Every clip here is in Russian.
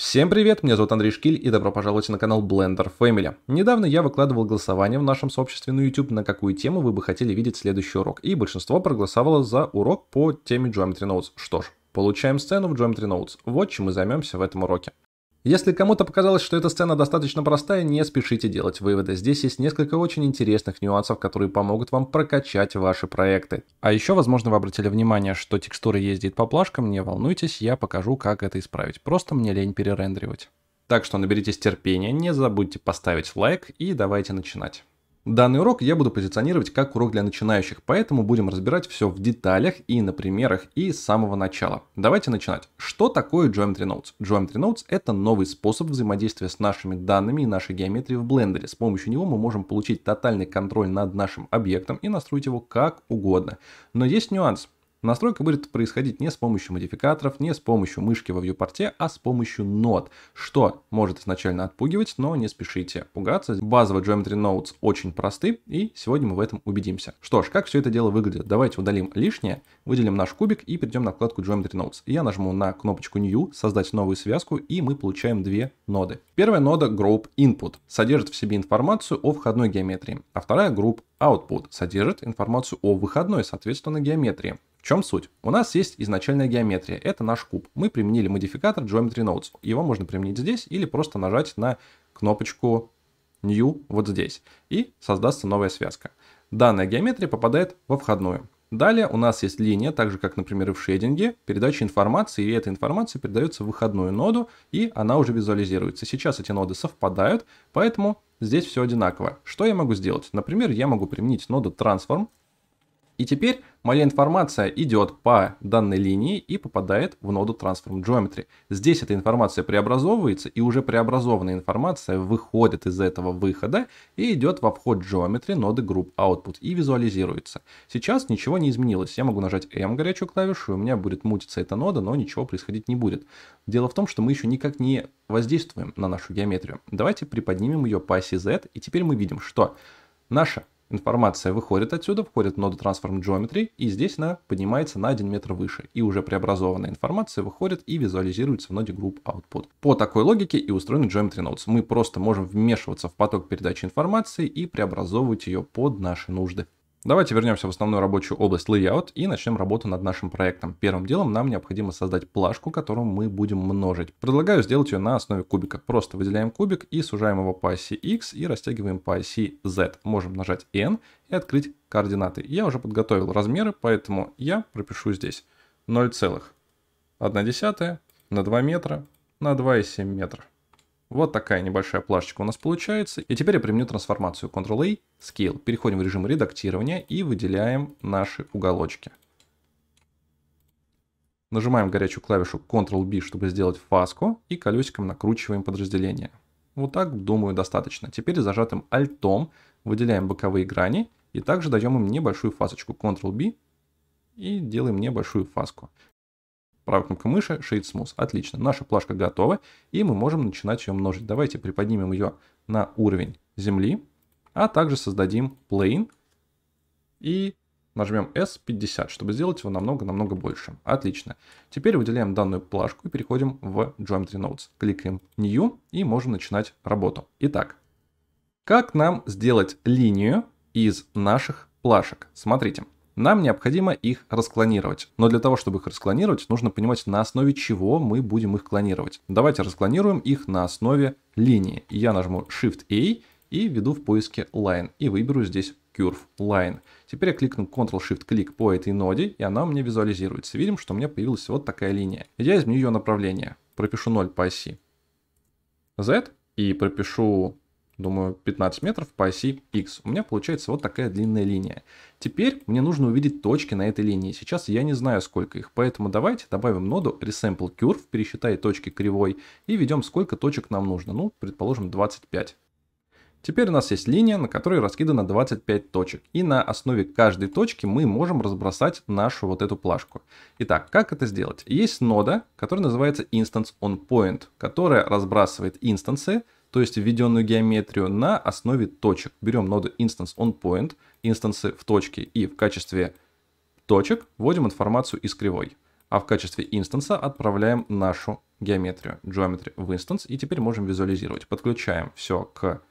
Всем привет, меня зовут Андрей Шкиль и добро пожаловать на канал Blender Family. Недавно я выкладывал голосование в нашем сообществе на YouTube, на какую тему вы бы хотели видеть следующий урок, и большинство проголосовало за урок по теме Geometry Notes. Что ж, получаем сцену в Geometry Notes, вот чем мы займемся в этом уроке. Если кому-то показалось, что эта сцена достаточно простая, не спешите делать выводы. Здесь есть несколько очень интересных нюансов, которые помогут вам прокачать ваши проекты. А еще, возможно, вы обратили внимание, что текстура ездит по плашкам, не волнуйтесь, я покажу, как это исправить. Просто мне лень перерендривать. Так что наберитесь терпения, не забудьте поставить лайк и давайте начинать. Данный урок я буду позиционировать как урок для начинающих, поэтому будем разбирать все в деталях и на примерах и с самого начала. Давайте начинать. Что такое Geometry Nodes? Geometry Nodes — это новый способ взаимодействия с нашими данными и нашей геометрией в Blender. С помощью него мы можем получить тотальный контроль над нашим объектом и настроить его как угодно. Но есть нюанс. Настройка будет происходить не с помощью модификаторов, не с помощью мышки во вьюпорте, а с помощью нот, что может изначально отпугивать, но не спешите пугаться. Базовые Geometry Nodes очень просты, и сегодня мы в этом убедимся. Что ж, как все это дело выглядит? Давайте удалим лишнее выделим наш кубик и перейдем на вкладку Geometry Nodes. Я нажму на кнопочку New, создать новую связку, и мы получаем две ноды. Первая нода Group Input содержит в себе информацию о входной геометрии, а вторая Group Output содержит информацию о выходной, соответственно, геометрии. В чем суть? У нас есть изначальная геометрия, это наш куб. Мы применили модификатор Geometry Nodes. Его можно применить здесь или просто нажать на кнопочку New вот здесь, и создастся новая связка. Данная геометрия попадает во входную. Далее у нас есть линия, так же как, например, и в шейдинге, передача информации, и эта информация передается в выходную ноду, и она уже визуализируется. Сейчас эти ноды совпадают, поэтому здесь все одинаково. Что я могу сделать? Например, я могу применить ноду transform, и теперь моя информация идет по данной линии и попадает в ноду Transform Geometry. Здесь эта информация преобразовывается, и уже преобразованная информация выходит из этого выхода и идет во вход Geometry ноды Group Output и визуализируется. Сейчас ничего не изменилось. Я могу нажать M горячую клавишу, и у меня будет мутиться эта нода, но ничего происходить не будет. Дело в том, что мы еще никак не воздействуем на нашу геометрию. Давайте приподнимем ее по оси Z, и теперь мы видим, что наша информация выходит отсюда, входит в ноду Transform Geometry, и здесь она поднимается на 1 метр выше, и уже преобразованная информация выходит и визуализируется в ноде Group Output. По такой логике и устроены Geometry Nodes. Мы просто можем вмешиваться в поток передачи информации и преобразовывать ее под наши нужды. Давайте вернемся в основную рабочую область Layout и начнем работу над нашим проектом. Первым делом нам необходимо создать плашку, которую мы будем множить. Предлагаю сделать ее на основе кубика. Просто выделяем кубик и сужаем его по оси X и растягиваем по оси Z. Можем нажать N и открыть координаты. Я уже подготовил размеры, поэтому я пропишу здесь 0,1 на 2 метра на 2,7 метра. Вот такая небольшая плашечка у нас получается. И теперь я применю трансформацию Ctrl-A, Scale. Переходим в режим редактирования и выделяем наши уголочки. Нажимаем горячую клавишу Ctrl-B, чтобы сделать фаску, и колесиком накручиваем подразделение. Вот так, думаю, достаточно. Теперь зажатым Alt выделяем боковые грани и также даем им небольшую фасочку Ctrl-B и делаем небольшую фаску. Правая кнопка мыши, Shade Smooth. Отлично, наша плашка готова, и мы можем начинать ее множить. Давайте приподнимем ее на уровень земли, а также создадим Plane и нажмем S50, чтобы сделать его намного-намного больше. Отлично. Теперь выделяем данную плашку и переходим в Geometry Nodes. Кликаем New и можем начинать работу. Итак, как нам сделать линию из наших плашек? Смотрите нам необходимо их расклонировать. Но для того, чтобы их расклонировать, нужно понимать, на основе чего мы будем их клонировать. Давайте расклонируем их на основе линии. Я нажму Shift-A и введу в поиске Line и выберу здесь Curve Line. Теперь я кликну Ctrl-Shift-клик по этой ноде, и она у меня визуализируется. Видим, что у меня появилась вот такая линия. Я изменю ее направление. Пропишу 0 по оси Z и пропишу думаю, 15 метров по оси X. У меня получается вот такая длинная линия. Теперь мне нужно увидеть точки на этой линии. Сейчас я не знаю, сколько их, поэтому давайте добавим ноду resample curve, пересчитай точки кривой и ведем, сколько точек нам нужно. Ну, предположим, 25. Теперь у нас есть линия, на которой раскидано 25 точек. И на основе каждой точки мы можем разбросать нашу вот эту плашку. Итак, как это сделать? Есть нода, которая называется instance on point, которая разбрасывает инстансы, то есть введенную геометрию на основе точек. Берем ноду instance on point, инстансы в точке, и в качестве точек вводим информацию из кривой. А в качестве инстанса отправляем нашу геометрию, geometry в instance, и теперь можем визуализировать. Подключаем все к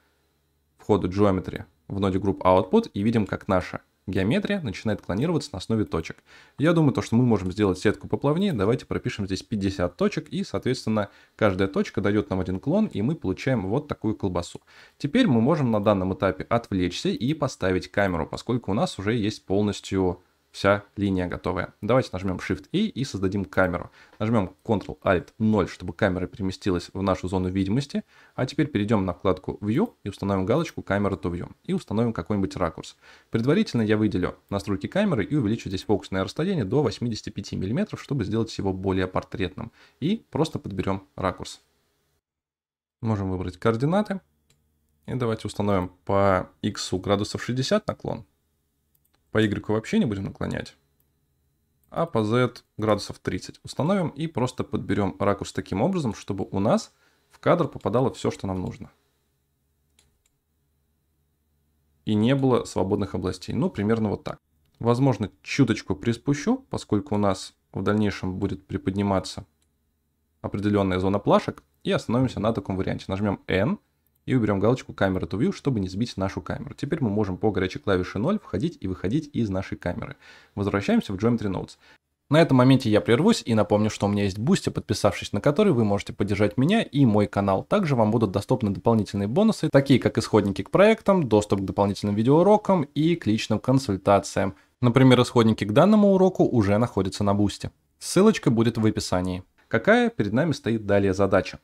входу geometry в ноде group output и видим, как наша геометрия начинает клонироваться на основе точек. Я думаю, то, что мы можем сделать сетку поплавнее, давайте пропишем здесь 50 точек, и, соответственно, каждая точка дает нам один клон, и мы получаем вот такую колбасу. Теперь мы можем на данном этапе отвлечься и поставить камеру, поскольку у нас уже есть полностью вся линия готовая. Давайте нажмем Shift и и создадим камеру. Нажмем Ctrl-Alt 0, чтобы камера переместилась в нашу зону видимости. А теперь перейдем на вкладку View и установим галочку Camera to View. И установим какой-нибудь ракурс. Предварительно я выделю настройки камеры и увеличу здесь фокусное расстояние до 85 мм, чтобы сделать его более портретным. И просто подберем ракурс. Можем выбрать координаты. И давайте установим по x градусов 60 наклон. По y вообще не будем наклонять. А по z градусов 30 установим и просто подберем ракурс таким образом, чтобы у нас в кадр попадало все, что нам нужно. И не было свободных областей. Ну, примерно вот так. Возможно, чуточку приспущу, поскольку у нас в дальнейшем будет приподниматься определенная зона плашек. И остановимся на таком варианте. Нажмем N и уберем галочку Camera to View, чтобы не сбить нашу камеру. Теперь мы можем по горячей клавише 0 входить и выходить из нашей камеры. Возвращаемся в Geometry Notes. На этом моменте я прервусь и напомню, что у меня есть бусти, подписавшись на который вы можете поддержать меня и мой канал. Также вам будут доступны дополнительные бонусы, такие как исходники к проектам, доступ к дополнительным видеоурокам и к личным консультациям. Например, исходники к данному уроку уже находятся на бусте. Ссылочка будет в описании. Какая перед нами стоит далее задача?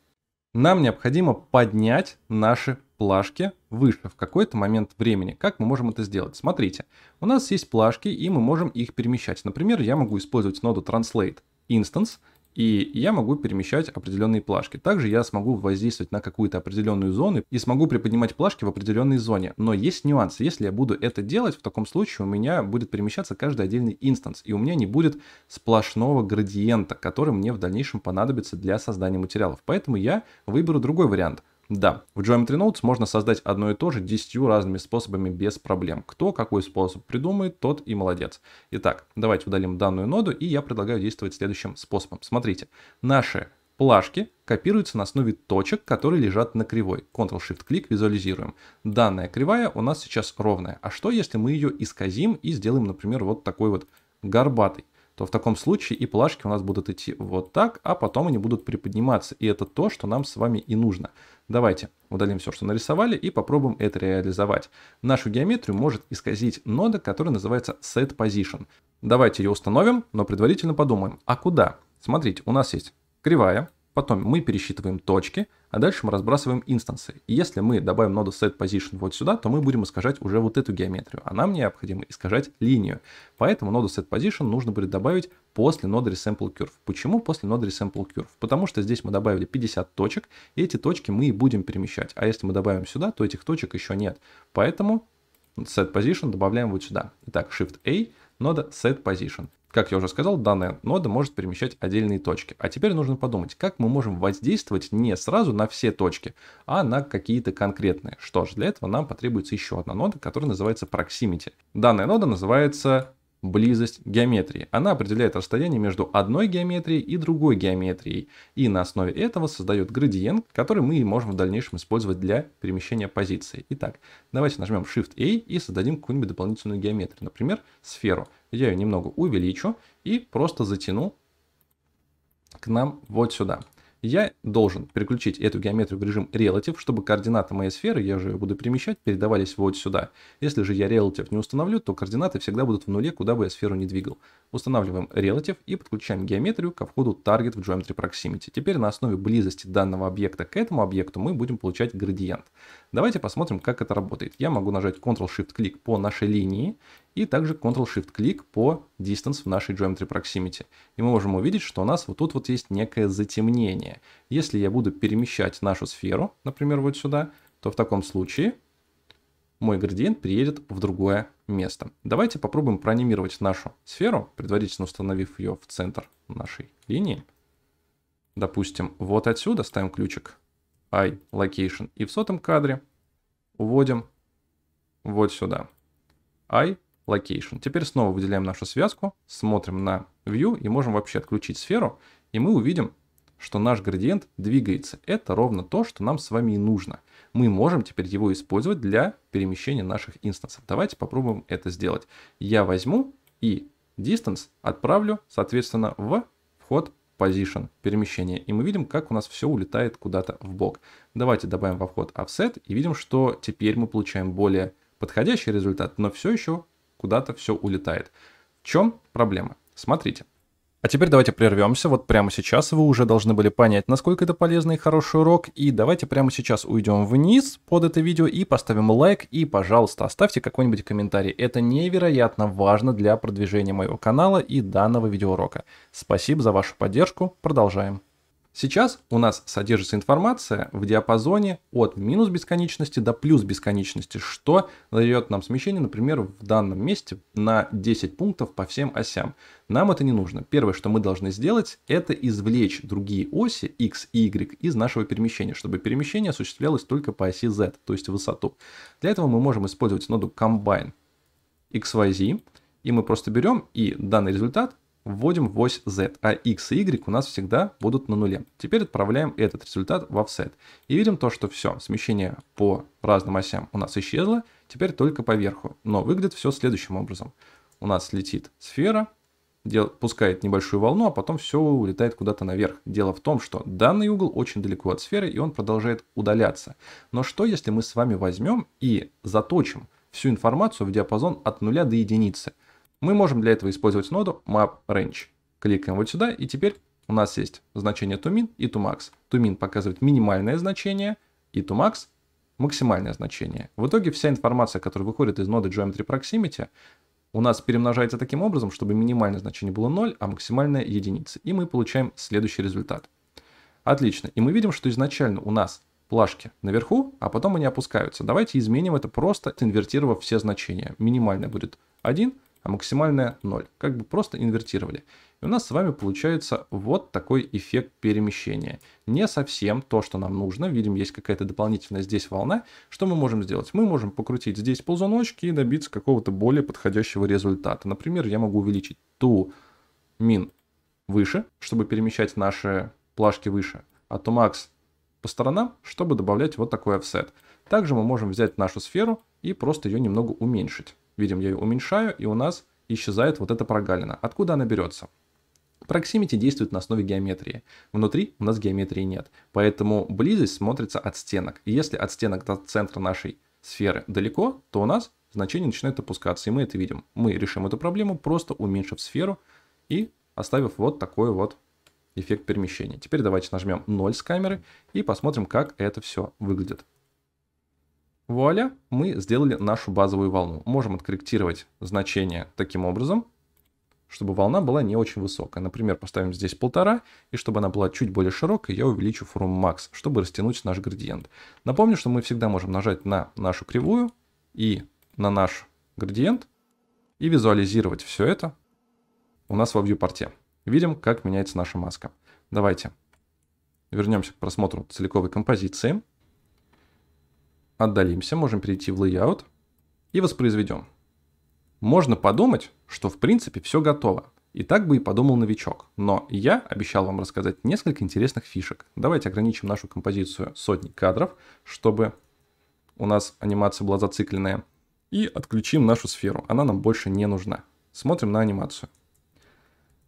нам необходимо поднять наши плашки выше в какой-то момент времени. Как мы можем это сделать? Смотрите, у нас есть плашки, и мы можем их перемещать. Например, я могу использовать ноду Translate Instance – и я могу перемещать определенные плашки. Также я смогу воздействовать на какую-то определенную зону и смогу приподнимать плашки в определенной зоне. Но есть нюанс. Если я буду это делать, в таком случае у меня будет перемещаться каждый отдельный инстанс, и у меня не будет сплошного градиента, который мне в дальнейшем понадобится для создания материалов. Поэтому я выберу другой вариант — да, в Geometry Notes можно создать одно и то же десятью разными способами без проблем. Кто какой способ придумает, тот и молодец. Итак, давайте удалим данную ноду, и я предлагаю действовать следующим способом. Смотрите, наши плашки копируются на основе точек, которые лежат на кривой. Ctrl-Shift-клик, визуализируем. Данная кривая у нас сейчас ровная. А что, если мы ее исказим и сделаем, например, вот такой вот горбатый? то в таком случае и плашки у нас будут идти вот так, а потом они будут приподниматься. И это то, что нам с вами и нужно. Давайте удалим все, что нарисовали, и попробуем это реализовать. Нашу геометрию может исказить нода, которая называется set position. Давайте ее установим, но предварительно подумаем, а куда? Смотрите, у нас есть кривая, потом мы пересчитываем точки, а дальше мы разбрасываем инстансы. И если мы добавим ноду setPosition вот сюда, то мы будем искажать уже вот эту геометрию, а нам необходимо искажать линию. Поэтому ноду setPosition нужно будет добавить после ноды resampleCurve. Почему после ноды resampleCurve? Потому что здесь мы добавили 50 точек, и эти точки мы и будем перемещать. А если мы добавим сюда, то этих точек еще нет. Поэтому setPosition добавляем вот сюда. Итак, Shift-A, нода setPosition. Как я уже сказал, данная нода может перемещать отдельные точки. А теперь нужно подумать, как мы можем воздействовать не сразу на все точки, а на какие-то конкретные. Что ж, для этого нам потребуется еще одна нода, которая называется Proximity. Данная нода называется близость геометрии. Она определяет расстояние между одной геометрией и другой геометрией, и на основе этого создает градиент, который мы можем в дальнейшем использовать для перемещения позиции. Итак, давайте нажмем Shift-A и создадим какую-нибудь дополнительную геометрию, например, сферу. Я ее немного увеличу и просто затяну к нам вот сюда. Я должен переключить эту геометрию в режим Relative, чтобы координаты моей сферы, я же ее буду перемещать, передавались вот сюда. Если же я Relative не установлю, то координаты всегда будут в нуле, куда бы я сферу не двигал. Устанавливаем Relative и подключаем геометрию ко входу Target в Geometry Proximity. Теперь на основе близости данного объекта к этому объекту мы будем получать градиент. Давайте посмотрим, как это работает. Я могу нажать Ctrl-Shift-клик по нашей линии и также Ctrl-Shift-клик по distance в нашей Geometry Proximity. И мы можем увидеть, что у нас вот тут вот есть некое затемнение. Если я буду перемещать нашу сферу, например, вот сюда, то в таком случае мой градиент приедет в другое место. Давайте попробуем проанимировать нашу сферу, предварительно установив ее в центр нашей линии. Допустим, вот отсюда ставим ключик i location и в сотом кадре уводим вот сюда. i location. Теперь снова выделяем нашу связку, смотрим на view и можем вообще отключить сферу, и мы увидим, что наш градиент двигается. Это ровно то, что нам с вами и нужно. Мы можем теперь его использовать для перемещения наших инстансов. Давайте попробуем это сделать. Я возьму и distance отправлю, соответственно, в вход position перемещение. И мы видим, как у нас все улетает куда-то в бок. Давайте добавим во вход offset и видим, что теперь мы получаем более подходящий результат, но все еще куда-то все улетает. В чем проблема? Смотрите. А теперь давайте прервемся, вот прямо сейчас вы уже должны были понять, насколько это полезный и хороший урок, и давайте прямо сейчас уйдем вниз под это видео и поставим лайк, и, пожалуйста, оставьте какой-нибудь комментарий, это невероятно важно для продвижения моего канала и данного видеоурока. Спасибо за вашу поддержку, продолжаем. Сейчас у нас содержится информация в диапазоне от минус бесконечности до плюс бесконечности, что дает нам смещение, например, в данном месте на 10 пунктов по всем осям. Нам это не нужно. Первое, что мы должны сделать, это извлечь другие оси x и y из нашего перемещения, чтобы перемещение осуществлялось только по оси z, то есть высоту. Для этого мы можем использовать ноду combine xyz, и мы просто берем и данный результат вводим в ось z, а x и y у нас всегда будут на нуле. Теперь отправляем этот результат в offset. И видим то, что все, смещение по разным осям у нас исчезло, теперь только по верху. Но выглядит все следующим образом. У нас летит сфера, дел... пускает небольшую волну, а потом все улетает куда-то наверх. Дело в том, что данный угол очень далеко от сферы, и он продолжает удаляться. Но что, если мы с вами возьмем и заточим всю информацию в диапазон от нуля до единицы – мы можем для этого использовать ноду map_range. Кликаем вот сюда, и теперь у нас есть значение toMin и toMax. toMin показывает минимальное значение, и toMax максимальное значение. В итоге вся информация, которая выходит из ноды Geometry Proximity, у нас перемножается таким образом, чтобы минимальное значение было 0, а максимальное единица. И мы получаем следующий результат. Отлично. И мы видим, что изначально у нас плашки наверху, а потом они опускаются. Давайте изменим это просто, инвертировав все значения. Минимальное будет 1, а максимальная 0. Как бы просто инвертировали. И у нас с вами получается вот такой эффект перемещения. Не совсем то, что нам нужно. Видим, есть какая-то дополнительная здесь волна. Что мы можем сделать? Мы можем покрутить здесь ползуночки и добиться какого-то более подходящего результата. Например, я могу увеличить ту мин выше, чтобы перемещать наши плашки выше, а ту макс по сторонам, чтобы добавлять вот такой офсет. Также мы можем взять нашу сферу и просто ее немного уменьшить. Видим, я ее уменьшаю, и у нас исчезает вот эта прогалина. Откуда она берется? Proximity действует на основе геометрии. Внутри у нас геометрии нет, поэтому близость смотрится от стенок. И если от стенок до центра нашей сферы далеко, то у нас значение начинает опускаться, и мы это видим. Мы решим эту проблему, просто уменьшив сферу и оставив вот такой вот эффект перемещения. Теперь давайте нажмем 0 с камеры и посмотрим, как это все выглядит. Вуаля, мы сделали нашу базовую волну. Можем откорректировать значение таким образом, чтобы волна была не очень высокая. Например, поставим здесь полтора, и чтобы она была чуть более широкой, я увеличу форму макс, чтобы растянуть наш градиент. Напомню, что мы всегда можем нажать на нашу кривую и на наш градиент, и визуализировать все это у нас во viewport. Видим, как меняется наша маска. Давайте вернемся к просмотру целиковой композиции. Отдалимся, можем перейти в Layout и воспроизведем. Можно подумать, что в принципе все готово. И так бы и подумал новичок. Но я обещал вам рассказать несколько интересных фишек. Давайте ограничим нашу композицию сотни кадров, чтобы у нас анимация была зацикленная. И отключим нашу сферу. Она нам больше не нужна. Смотрим на анимацию.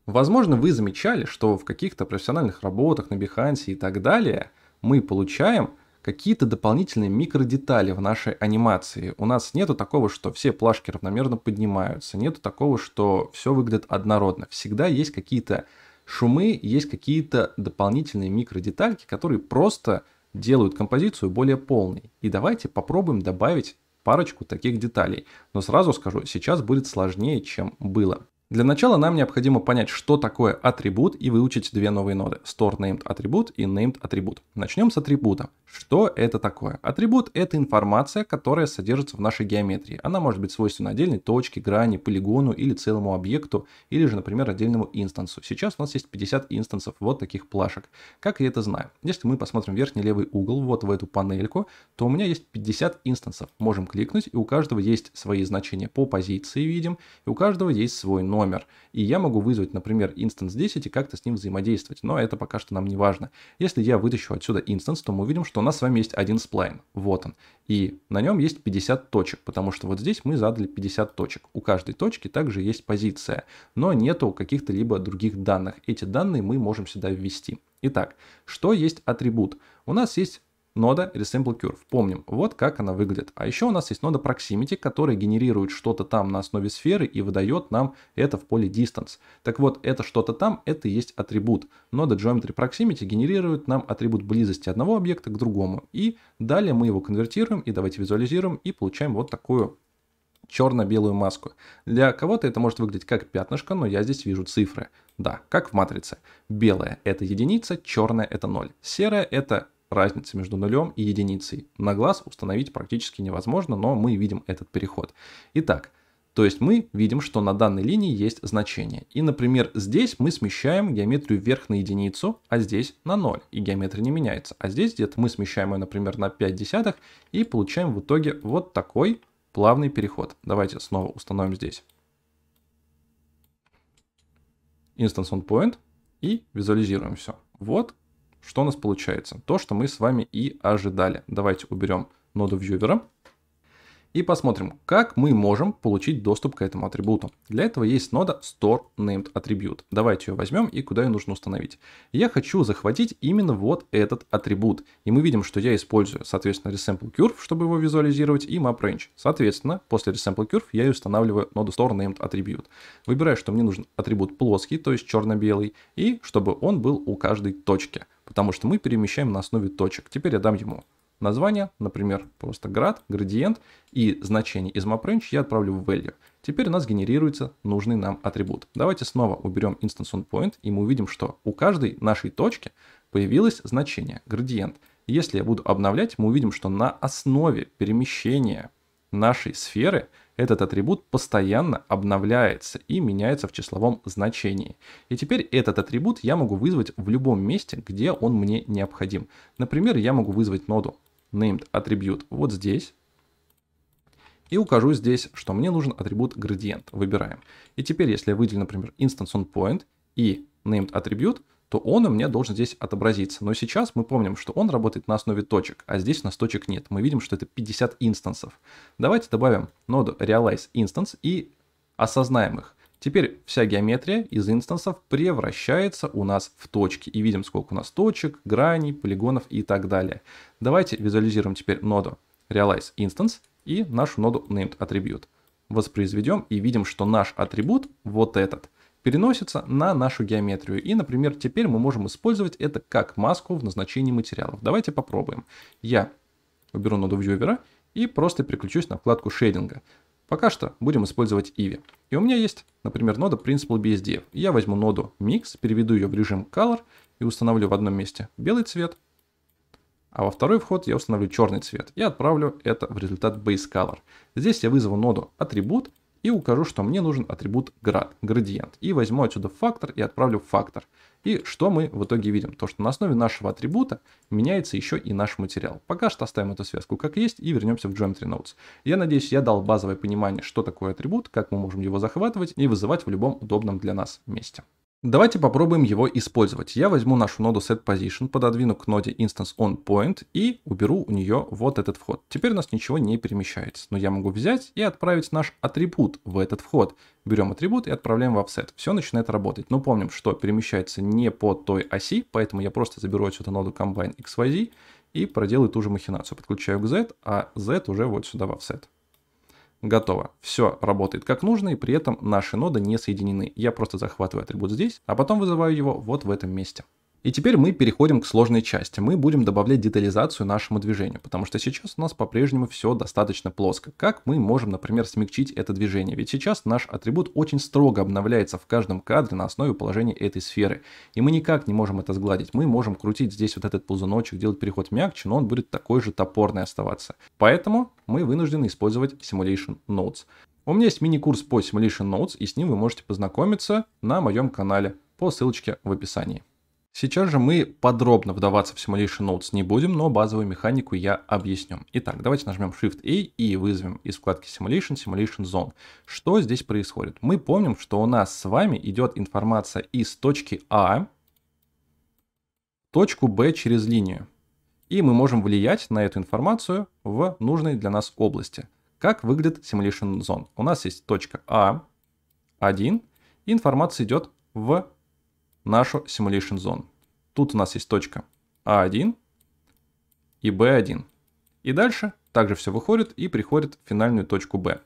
Возможно, вы замечали, что в каких-то профессиональных работах, на Behance и так далее мы получаем какие-то дополнительные микродетали в нашей анимации. У нас нету такого, что все плашки равномерно поднимаются, нету такого, что все выглядит однородно. Всегда есть какие-то шумы, есть какие-то дополнительные микродетальки, которые просто делают композицию более полной. И давайте попробуем добавить парочку таких деталей. Но сразу скажу, сейчас будет сложнее, чем было. Для начала нам необходимо понять, что такое атрибут и выучить две новые ноды – store named атрибут и named атрибут. Начнем с атрибута. Что это такое? Атрибут – это информация, которая содержится в нашей геометрии. Она может быть свойственной отдельной точке, грани, полигону или целому объекту, или же, например, отдельному инстансу. Сейчас у нас есть 50 инстансов вот таких плашек. Как я это знаю? Если мы посмотрим верхний левый угол, вот в эту панельку, то у меня есть 50 инстансов. Можем кликнуть, и у каждого есть свои значения по позиции, видим, и у каждого есть свой номер номер. И я могу вызвать, например, инстанс 10 и как-то с ним взаимодействовать, но это пока что нам не важно. Если я вытащу отсюда инстанс, то мы увидим, что у нас с вами есть один сплайн, вот он, и на нем есть 50 точек, потому что вот здесь мы задали 50 точек. У каждой точки также есть позиция, но нету каких-то либо других данных. Эти данные мы можем сюда ввести. Итак, что есть атрибут? У нас есть нода curve, Помним, вот как она выглядит. А еще у нас есть нода Proximity, которая генерирует что-то там на основе сферы и выдает нам это в поле Distance. Так вот, это что-то там, это и есть атрибут. Нода Geometry Proximity генерирует нам атрибут близости одного объекта к другому. И далее мы его конвертируем, и давайте визуализируем, и получаем вот такую черно-белую маску. Для кого-то это может выглядеть как пятнышко, но я здесь вижу цифры. Да, как в матрице. Белая – это единица, черная – это ноль, серая – это разницы между нулем и единицей на глаз установить практически невозможно, но мы видим этот переход. Итак, то есть мы видим, что на данной линии есть значение. И, например, здесь мы смещаем геометрию вверх на единицу, а здесь на 0, и геометрия не меняется. А здесь где-то мы смещаем ее, например, на 5 десятых и получаем в итоге вот такой плавный переход. Давайте снова установим здесь. Instance on point и визуализируем все. Вот что у нас получается? То, что мы с вами и ожидали. Давайте уберем ноду вьювера и посмотрим, как мы можем получить доступ к этому атрибуту. Для этого есть нода store named attribute. Давайте ее возьмем и куда ее нужно установить. Я хочу захватить именно вот этот атрибут. И мы видим, что я использую, соответственно, resample curve, чтобы его визуализировать, и map range. Соответственно, после resample curve я и устанавливаю ноду store named attribute. Выбираю, что мне нужен атрибут плоский, то есть черно-белый, и чтобы он был у каждой точки потому что мы перемещаем на основе точек. Теперь я дам ему название, например, просто град, градиент и значение из mapRange я отправлю в value. Теперь у нас генерируется нужный нам атрибут. Давайте снова уберем instance on point, и мы увидим, что у каждой нашей точки появилось значение, градиент. Если я буду обновлять, мы увидим, что на основе перемещения нашей сферы – этот атрибут постоянно обновляется и меняется в числовом значении. И теперь этот атрибут я могу вызвать в любом месте, где он мне необходим. Например, я могу вызвать ноду named attribute вот здесь. И укажу здесь, что мне нужен атрибут градиент. Выбираем. И теперь, если я выделю, например, instance on point и named attribute, то он у меня должен здесь отобразиться. Но сейчас мы помним, что он работает на основе точек, а здесь у нас точек нет. Мы видим, что это 50 инстансов. Давайте добавим ноду realize instance и осознаем их. Теперь вся геометрия из инстансов превращается у нас в точки. И видим, сколько у нас точек, граней, полигонов и так далее. Давайте визуализируем теперь ноду realize instance и нашу ноду named attribute. Воспроизведем и видим, что наш атрибут вот этот – переносится на нашу геометрию. И, например, теперь мы можем использовать это как маску в назначении материалов. Давайте попробуем. Я уберу ноду вьювера и просто переключусь на вкладку шейдинга. Пока что будем использовать Иви. И у меня есть, например, нода Principal BSDF. Я возьму ноду Mix, переведу ее в режим Color и установлю в одном месте белый цвет, а во второй вход я установлю черный цвет и отправлю это в результат Base Color. Здесь я вызову ноду Атрибут и укажу, что мне нужен атрибут grad градиент. И возьму отсюда фактор и отправлю фактор. И что мы в итоге видим? То, что на основе нашего атрибута меняется еще и наш материал. Пока что оставим эту связку как есть и вернемся в Geometry Notes. Я надеюсь, я дал базовое понимание, что такое атрибут, как мы можем его захватывать и вызывать в любом удобном для нас месте. Давайте попробуем его использовать. Я возьму нашу ноду setPosition, пододвину к ноде instance onPoint и уберу у нее вот этот вход. Теперь у нас ничего не перемещается, но я могу взять и отправить наш атрибут в этот вход. Берем атрибут и отправляем в offset. Все начинает работать. Но помним, что перемещается не по той оси, поэтому я просто заберу отсюда ноду combine xyz и проделаю ту же махинацию. Подключаю к z, а z уже вот сюда в offset готово. Все работает как нужно, и при этом наши ноды не соединены. Я просто захватываю атрибут здесь, а потом вызываю его вот в этом месте. И теперь мы переходим к сложной части. Мы будем добавлять детализацию нашему движению, потому что сейчас у нас по-прежнему все достаточно плоско. Как мы можем, например, смягчить это движение? Ведь сейчас наш атрибут очень строго обновляется в каждом кадре на основе положения этой сферы. И мы никак не можем это сгладить. Мы можем крутить здесь вот этот ползуночек, делать переход мягче, но он будет такой же топорный оставаться. Поэтому мы вынуждены использовать Simulation Notes. У меня есть мини-курс по Simulation Notes, и с ним вы можете познакомиться на моем канале по ссылочке в описании. Сейчас же мы подробно вдаваться в Simulation Notes не будем, но базовую механику я объясню. Итак, давайте нажмем Shift-A и вызовем из вкладки Simulation Simulation Zone. Что здесь происходит? Мы помним, что у нас с вами идет информация из точки А в точку Б через линию. И мы можем влиять на эту информацию в нужной для нас области. Как выглядит Simulation Zone? У нас есть точка А1, информация идет в нашу Simulation Zone. Тут у нас есть точка а 1 и б 1 И дальше также все выходит и приходит в финальную точку Б.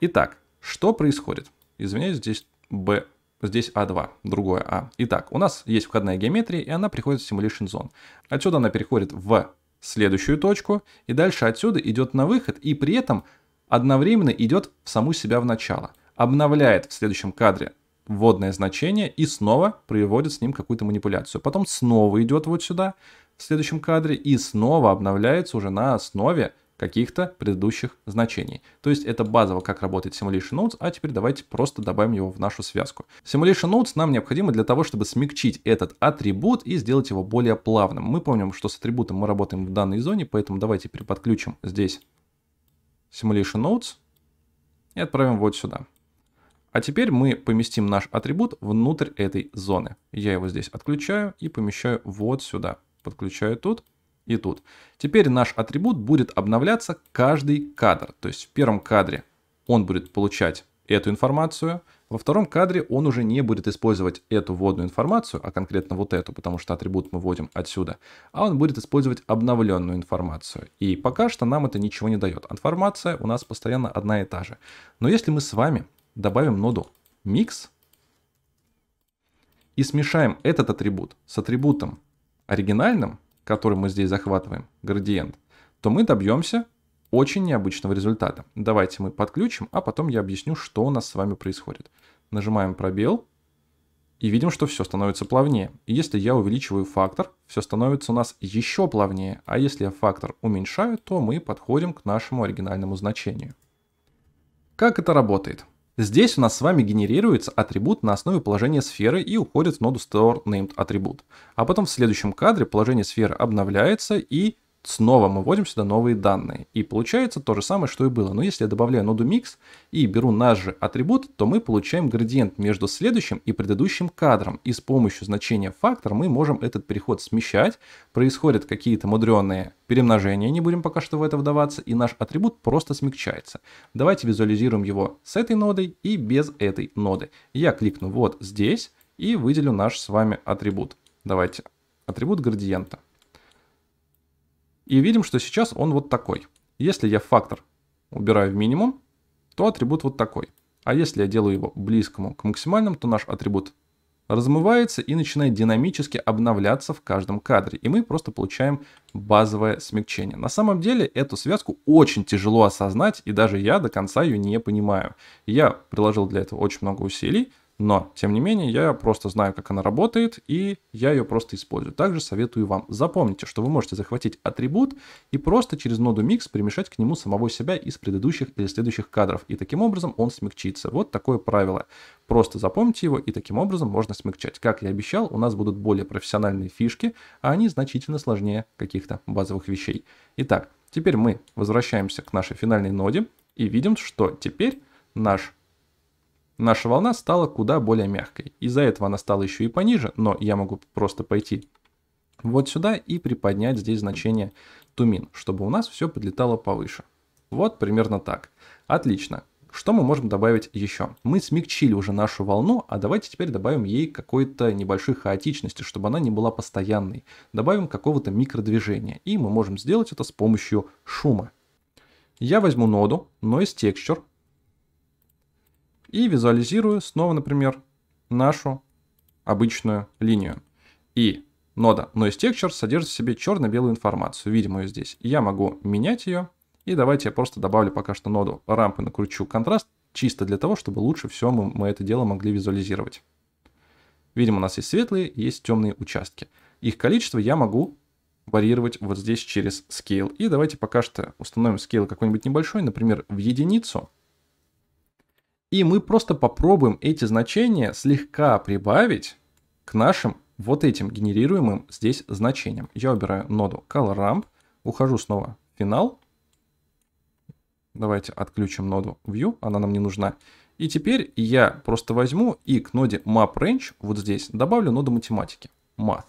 Итак, что происходит? Извиняюсь, здесь Б, здесь А2, другое А. Итак, у нас есть входная геометрия, и она приходит в Simulation Zone. Отсюда она переходит в следующую точку, и дальше отсюда идет на выход, и при этом одновременно идет в саму себя в начало. Обновляет в следующем кадре вводное значение и снова приводит с ним какую-то манипуляцию. Потом снова идет вот сюда, в следующем кадре, и снова обновляется уже на основе каких-то предыдущих значений. То есть это базово, как работает Simulation Notes, а теперь давайте просто добавим его в нашу связку. Simulation Notes нам необходимо для того, чтобы смягчить этот атрибут и сделать его более плавным. Мы помним, что с атрибутом мы работаем в данной зоне, поэтому давайте переподключим здесь Simulation Notes и отправим вот сюда. А теперь мы поместим наш атрибут внутрь этой зоны. Я его здесь отключаю и помещаю вот сюда. Подключаю тут и тут. Теперь наш атрибут будет обновляться каждый кадр. То есть в первом кадре он будет получать эту информацию. Во втором кадре он уже не будет использовать эту вводную информацию, а конкретно вот эту, потому что атрибут мы вводим отсюда, а он будет использовать обновленную информацию. И пока что нам это ничего не дает. Информация у нас постоянно одна и та же. Но если мы с вами добавим ноду mix и смешаем этот атрибут с атрибутом оригинальным, который мы здесь захватываем, градиент, то мы добьемся очень необычного результата. Давайте мы подключим, а потом я объясню, что у нас с вами происходит. Нажимаем пробел и видим, что все становится плавнее. И если я увеличиваю фактор, все становится у нас еще плавнее, а если я фактор уменьшаю, то мы подходим к нашему оригинальному значению. Как это работает? Здесь у нас с вами генерируется атрибут на основе положения сферы и уходит в ноду store named атрибут. А потом в следующем кадре положение сферы обновляется и снова мы вводим сюда новые данные. И получается то же самое, что и было. Но если я добавляю ноду mix и беру наш же атрибут, то мы получаем градиент между следующим и предыдущим кадром. И с помощью значения фактор мы можем этот переход смещать. Происходят какие-то мудреные перемножения, не будем пока что в это вдаваться, и наш атрибут просто смягчается. Давайте визуализируем его с этой нодой и без этой ноды. Я кликну вот здесь и выделю наш с вами атрибут. Давайте атрибут градиента. И видим, что сейчас он вот такой. Если я фактор убираю в минимум, то атрибут вот такой. А если я делаю его близкому к максимальному, то наш атрибут размывается и начинает динамически обновляться в каждом кадре. И мы просто получаем базовое смягчение. На самом деле эту связку очень тяжело осознать, и даже я до конца ее не понимаю. Я приложил для этого очень много усилий, но, тем не менее, я просто знаю, как она работает, и я ее просто использую. Также советую вам. Запомните, что вы можете захватить атрибут и просто через ноду mix примешать к нему самого себя из предыдущих или следующих кадров. И таким образом он смягчится. Вот такое правило. Просто запомните его, и таким образом можно смягчать. Как я обещал, у нас будут более профессиональные фишки, а они значительно сложнее каких-то базовых вещей. Итак, теперь мы возвращаемся к нашей финальной ноде и видим, что теперь наш наша волна стала куда более мягкой. Из-за этого она стала еще и пониже, но я могу просто пойти вот сюда и приподнять здесь значение тумин, чтобы у нас все подлетало повыше. Вот примерно так. Отлично. Что мы можем добавить еще? Мы смягчили уже нашу волну, а давайте теперь добавим ей какой-то небольшой хаотичности, чтобы она не была постоянной. Добавим какого-то микродвижения, и мы можем сделать это с помощью шума. Я возьму ноду из Texture, и визуализирую снова, например, нашу обычную линию. И нода NoiseTexture содержит в себе черно-белую информацию, видимую здесь. я могу менять ее. И давайте я просто добавлю пока что ноду рампы, накручу контраст, чисто для того, чтобы лучше все мы, мы это дело могли визуализировать. Видимо, у нас есть светлые, есть темные участки. Их количество я могу варьировать вот здесь через scale. И давайте пока что установим scale какой-нибудь небольшой, например, в единицу. И мы просто попробуем эти значения слегка прибавить к нашим вот этим генерируемым здесь значениям. Я убираю ноду ColorRamp, ухожу снова в финал. Давайте отключим ноду View, она нам не нужна. И теперь я просто возьму и к ноде MapRange вот здесь добавлю ноду математики Math.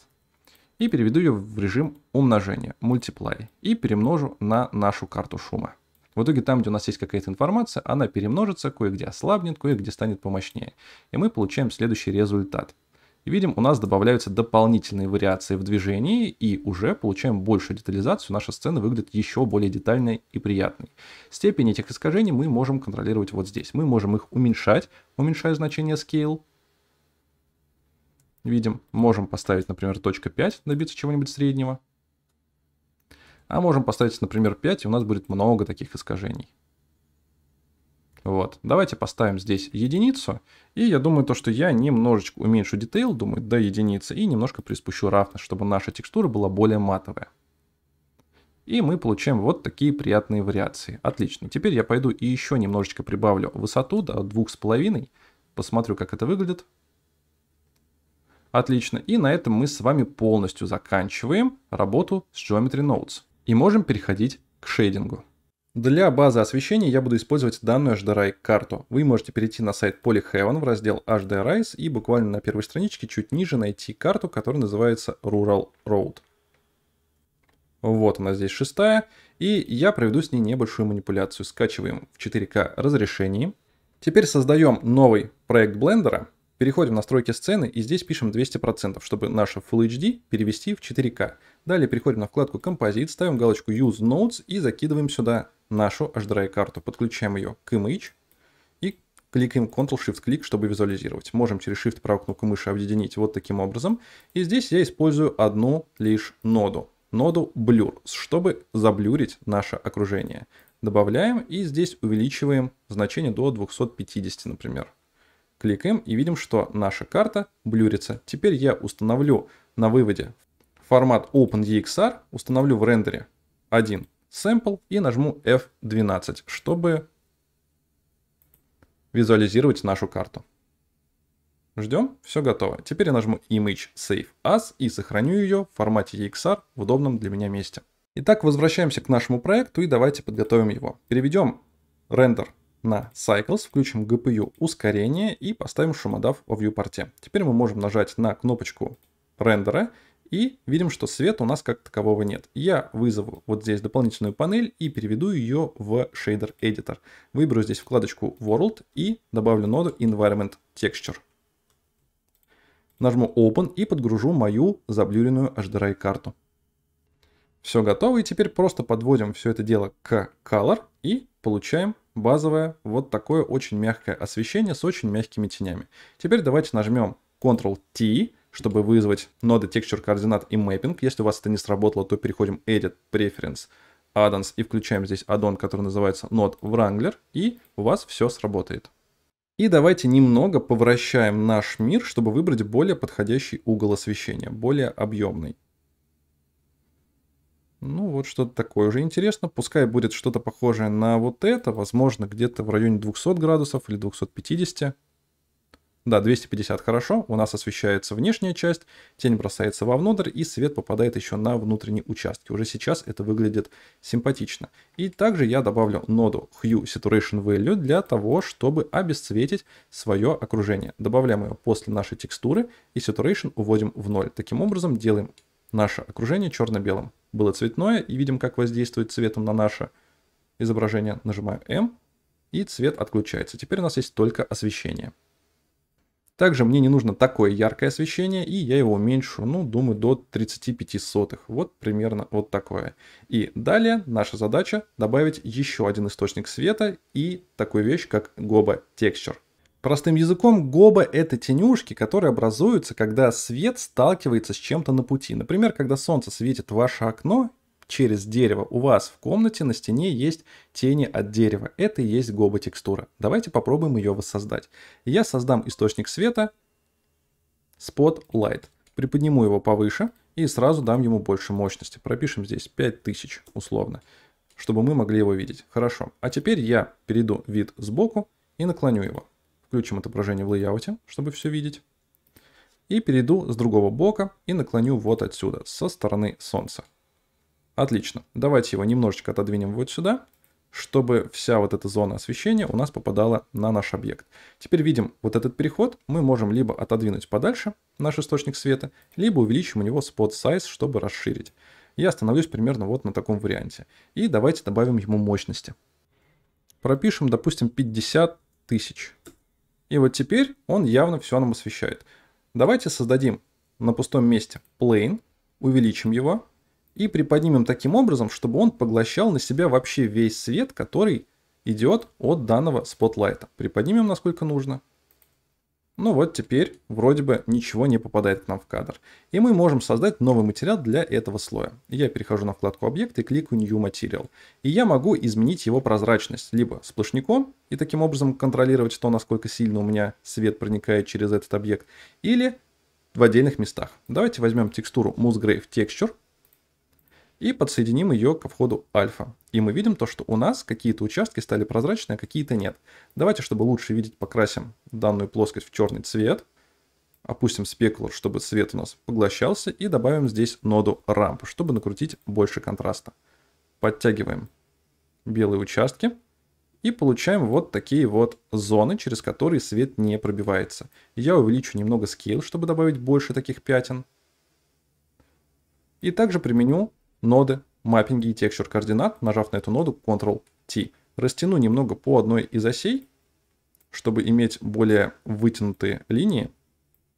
И переведу ее в режим умножения, Multiply. И перемножу на нашу карту шума. В итоге там, где у нас есть какая-то информация, она перемножится, кое-где ослабнет, кое-где станет помощнее. И мы получаем следующий результат. видим, у нас добавляются дополнительные вариации в движении, и уже получаем большую детализацию, наша сцена выглядит еще более детальной и приятной. Степень этих искажений мы можем контролировать вот здесь. Мы можем их уменьшать, уменьшая значение scale. Видим, можем поставить, например, 5, добиться чего-нибудь среднего. А можем поставить, например, 5, и у нас будет много таких искажений. Вот, давайте поставим здесь единицу, и я думаю то, что я немножечко уменьшу детейл, думаю, до единицы, и немножко приспущу roughness, чтобы наша текстура была более матовая. И мы получаем вот такие приятные вариации. Отлично. Теперь я пойду и еще немножечко прибавлю высоту до 2,5. Посмотрю, как это выглядит. Отлично. И на этом мы с вами полностью заканчиваем работу с Geometry Notes и можем переходить к шейдингу. Для базы освещения я буду использовать данную HDRI карту. Вы можете перейти на сайт Polyhaven в раздел HDRIs и буквально на первой страничке чуть ниже найти карту, которая называется Rural Road. Вот она здесь шестая, и я проведу с ней небольшую манипуляцию. Скачиваем в 4К разрешении. Теперь создаем новый проект блендера – Переходим в настройки сцены и здесь пишем 200%, чтобы наше Full HD перевести в 4К. Далее переходим на вкладку «Композит», ставим галочку «Use Nodes» и закидываем сюда нашу HDRI-карту. Подключаем ее к Image и кликаем Ctrl-Shift-клик, чтобы визуализировать. Можем через Shift правую кнопку мыши объединить вот таким образом. И здесь я использую одну лишь ноду. Ноду Blur, чтобы заблюрить наше окружение. Добавляем и здесь увеличиваем значение до 250, например. Кликаем и видим, что наша карта блюрится. Теперь я установлю на выводе формат OpenEXR, установлю в рендере один sample и нажму F12, чтобы визуализировать нашу карту. Ждем, все готово. Теперь я нажму Image Save As и сохраню ее в формате EXR в удобном для меня месте. Итак, возвращаемся к нашему проекту и давайте подготовим его. Переведем рендер на Cycles, включим GPU ускорение и поставим шумодав во viewport. Теперь мы можем нажать на кнопочку рендера и видим, что света у нас как такового нет. Я вызову вот здесь дополнительную панель и переведу ее в Shader Editor. Выберу здесь вкладочку World и добавлю ноду Environment Texture. Нажму Open и подгружу мою заблюренную HDRI карту. Все готово, и теперь просто подводим все это дело к color и получаем базовое вот такое очень мягкое освещение с очень мягкими тенями. Теперь давайте нажмем Ctrl-T, чтобы вызвать ноды Texture координат и Mapping. Если у вас это не сработало, то переходим Edit, Preference, Addons и включаем здесь аддон, который называется Node Wrangler, и у вас все сработает. И давайте немного повращаем наш мир, чтобы выбрать более подходящий угол освещения, более объемный. Ну, вот что-то такое уже интересно. Пускай будет что-то похожее на вот это, возможно, где-то в районе 200 градусов или 250. Да, 250 хорошо, у нас освещается внешняя часть, тень бросается вовнутрь и свет попадает еще на внутренние участки. Уже сейчас это выглядит симпатично. И также я добавлю ноду Hue Saturation Value для того, чтобы обесцветить свое окружение. Добавляем ее после нашей текстуры и Saturation уводим в ноль. Таким образом делаем наше окружение черно-белым было цветное, и видим, как воздействует цветом на наше изображение. Нажимаю M, и цвет отключается. Теперь у нас есть только освещение. Также мне не нужно такое яркое освещение, и я его уменьшу, ну, думаю, до 35 сотых. Вот примерно вот такое. И далее наша задача добавить еще один источник света и такую вещь, как Goba Texture. Простым языком, гоба — это тенюшки, которые образуются, когда свет сталкивается с чем-то на пути. Например, когда солнце светит в ваше окно через дерево, у вас в комнате на стене есть тени от дерева. Это и есть гоба текстура. Давайте попробуем ее воссоздать. Я создам источник света Spotlight. Приподниму его повыше и сразу дам ему больше мощности. Пропишем здесь 5000 условно, чтобы мы могли его видеть. Хорошо. А теперь я перейду вид сбоку и наклоню его. Включим отображение в лейауте, чтобы все видеть. И перейду с другого бока и наклоню вот отсюда, со стороны солнца. Отлично. Давайте его немножечко отодвинем вот сюда, чтобы вся вот эта зона освещения у нас попадала на наш объект. Теперь видим вот этот переход. Мы можем либо отодвинуть подальше наш источник света, либо увеличим у него spot size, чтобы расширить. Я остановлюсь примерно вот на таком варианте. И давайте добавим ему мощности. Пропишем, допустим, 50 тысяч. И вот теперь он явно все нам освещает. Давайте создадим на пустом месте plane, увеличим его и приподнимем таким образом, чтобы он поглощал на себя вообще весь свет, который идет от данного спотлайта. Приподнимем насколько нужно – ну вот теперь вроде бы ничего не попадает к нам в кадр. И мы можем создать новый материал для этого слоя. Я перехожу на вкладку объект и кликаю New Material. И я могу изменить его прозрачность либо сплошняком и таким образом контролировать то, насколько сильно у меня свет проникает через этот объект, или в отдельных местах. Давайте возьмем текстуру Moose Grave Texture и подсоединим ее ко входу альфа. И мы видим то, что у нас какие-то участки стали прозрачные, а какие-то нет. Давайте, чтобы лучше видеть, покрасим данную плоскость в черный цвет. Опустим спеклу, чтобы цвет у нас поглощался. И добавим здесь ноду рамп, чтобы накрутить больше контраста. Подтягиваем белые участки. И получаем вот такие вот зоны, через которые свет не пробивается. Я увеличу немного скейл, чтобы добавить больше таких пятен. И также применю ноды, маппинги и текстур координат, нажав на эту ноду Ctrl-T. Растяну немного по одной из осей, чтобы иметь более вытянутые линии.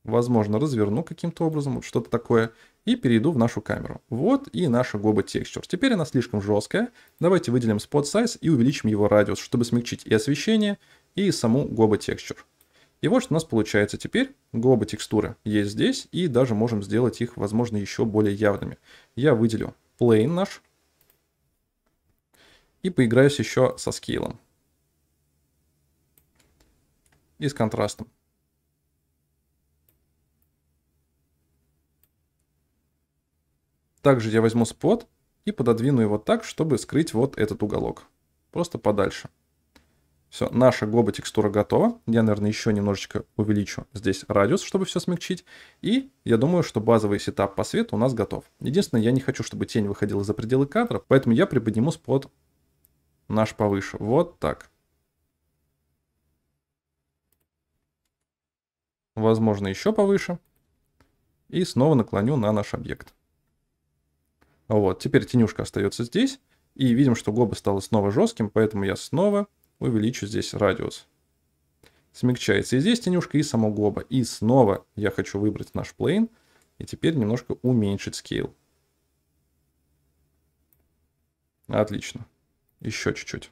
Возможно, разверну каким-то образом, вот что-то такое. И перейду в нашу камеру. Вот и наша Gobo Texture. Теперь она слишком жесткая. Давайте выделим Spot Size и увеличим его радиус, чтобы смягчить и освещение, и саму Gobo Texture. И вот что у нас получается теперь. гоба текстуры есть здесь, и даже можем сделать их, возможно, еще более явными. Я выделю плейн наш. И поиграюсь еще со скейлом. И с контрастом. Также я возьму спот и пододвину его так, чтобы скрыть вот этот уголок. Просто подальше. Все, наша гоба текстура готова. Я, наверное, еще немножечко увеличу здесь радиус, чтобы все смягчить. И я думаю, что базовый сетап по свету у нас готов. Единственное, я не хочу, чтобы тень выходила за пределы кадра, поэтому я приподниму спот наш повыше. Вот так. Возможно, еще повыше. И снова наклоню на наш объект. Вот, теперь тенюшка остается здесь. И видим, что гоба стала снова жестким, поэтому я снова увеличу здесь радиус. Смягчается и здесь тенюшка, и само глоба. И снова я хочу выбрать наш плейн и теперь немножко уменьшить скейл. Отлично. Еще чуть-чуть.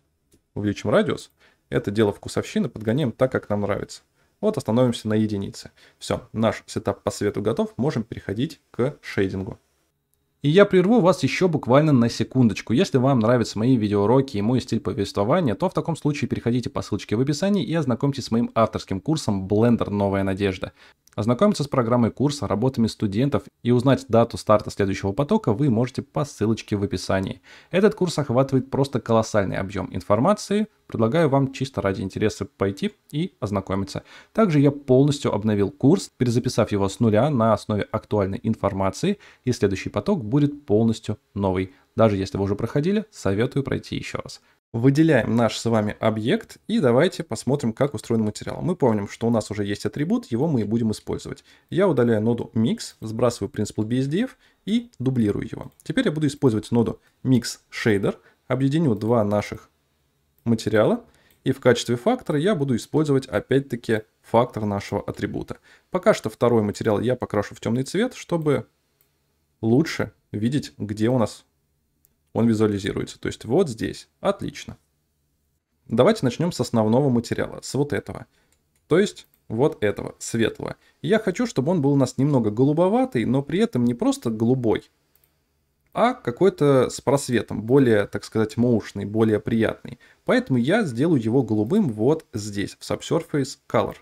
Увеличим радиус. Это дело вкусовщины, подгоняем так, как нам нравится. Вот остановимся на единице. Все, наш сетап по свету готов, можем переходить к шейдингу. И я прерву вас еще буквально на секундочку. Если вам нравятся мои видеоуроки и мой стиль повествования, то в таком случае переходите по ссылочке в описании и ознакомьтесь с моим авторским курсом Blender Новая надежда». Ознакомиться с программой курса, работами студентов и узнать дату старта следующего потока вы можете по ссылочке в описании. Этот курс охватывает просто колоссальный объем информации. Предлагаю вам чисто ради интереса пойти и ознакомиться. Также я полностью обновил курс, перезаписав его с нуля на основе актуальной информации, и следующий поток будет полностью новый. Даже если вы уже проходили, советую пройти еще раз. Выделяем наш с вами объект и давайте посмотрим, как устроен материал. Мы помним, что у нас уже есть атрибут, его мы и будем использовать. Я удаляю ноду mix, сбрасываю принципл BSDF и дублирую его. Теперь я буду использовать ноду mix shader, объединю два наших материала и в качестве фактора я буду использовать опять-таки фактор нашего атрибута. Пока что второй материал я покрашу в темный цвет, чтобы лучше видеть, где у нас он визуализируется. То есть вот здесь. Отлично. Давайте начнем с основного материала, с вот этого. То есть вот этого, светлого. я хочу, чтобы он был у нас немного голубоватый, но при этом не просто голубой, а какой-то с просветом, более, так сказать, моушный, более приятный. Поэтому я сделаю его голубым вот здесь, в Subsurface Color.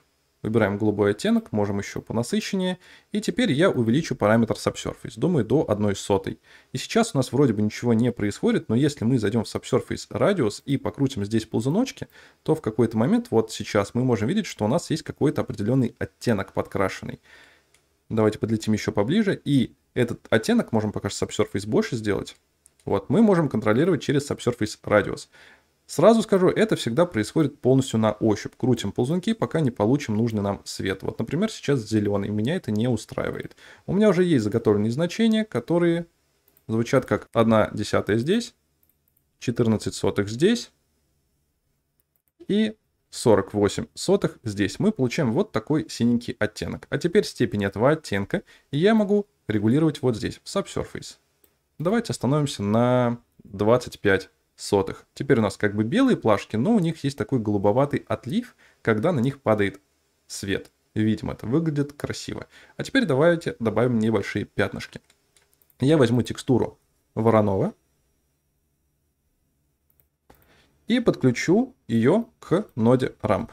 Выбираем голубой оттенок, можем еще по понасыщеннее. И теперь я увеличу параметр Subsurface, думаю, до 1 сотой. И сейчас у нас вроде бы ничего не происходит, но если мы зайдем в Subsurface Radius и покрутим здесь ползуночки, то в какой-то момент, вот сейчас, мы можем видеть, что у нас есть какой-то определенный оттенок подкрашенный. Давайте подлетим еще поближе, и этот оттенок можем пока что Subsurface больше сделать. Вот, мы можем контролировать через Subsurface Radius. Сразу скажу, это всегда происходит полностью на ощупь. Крутим ползунки, пока не получим нужный нам свет. Вот, например, сейчас зеленый, меня это не устраивает. У меня уже есть заготовленные значения, которые звучат как 1 десятая здесь, 14 сотых здесь и 48 сотых здесь. Мы получаем вот такой синенький оттенок. А теперь степень этого оттенка я могу регулировать вот здесь, в Subsurface. Давайте остановимся на 25 сотых. Теперь у нас как бы белые плашки, но у них есть такой голубоватый отлив, когда на них падает свет. Видимо, это выглядит красиво. А теперь давайте добавим небольшие пятнышки. Я возьму текстуру Воронова и подключу ее к ноде Ramp.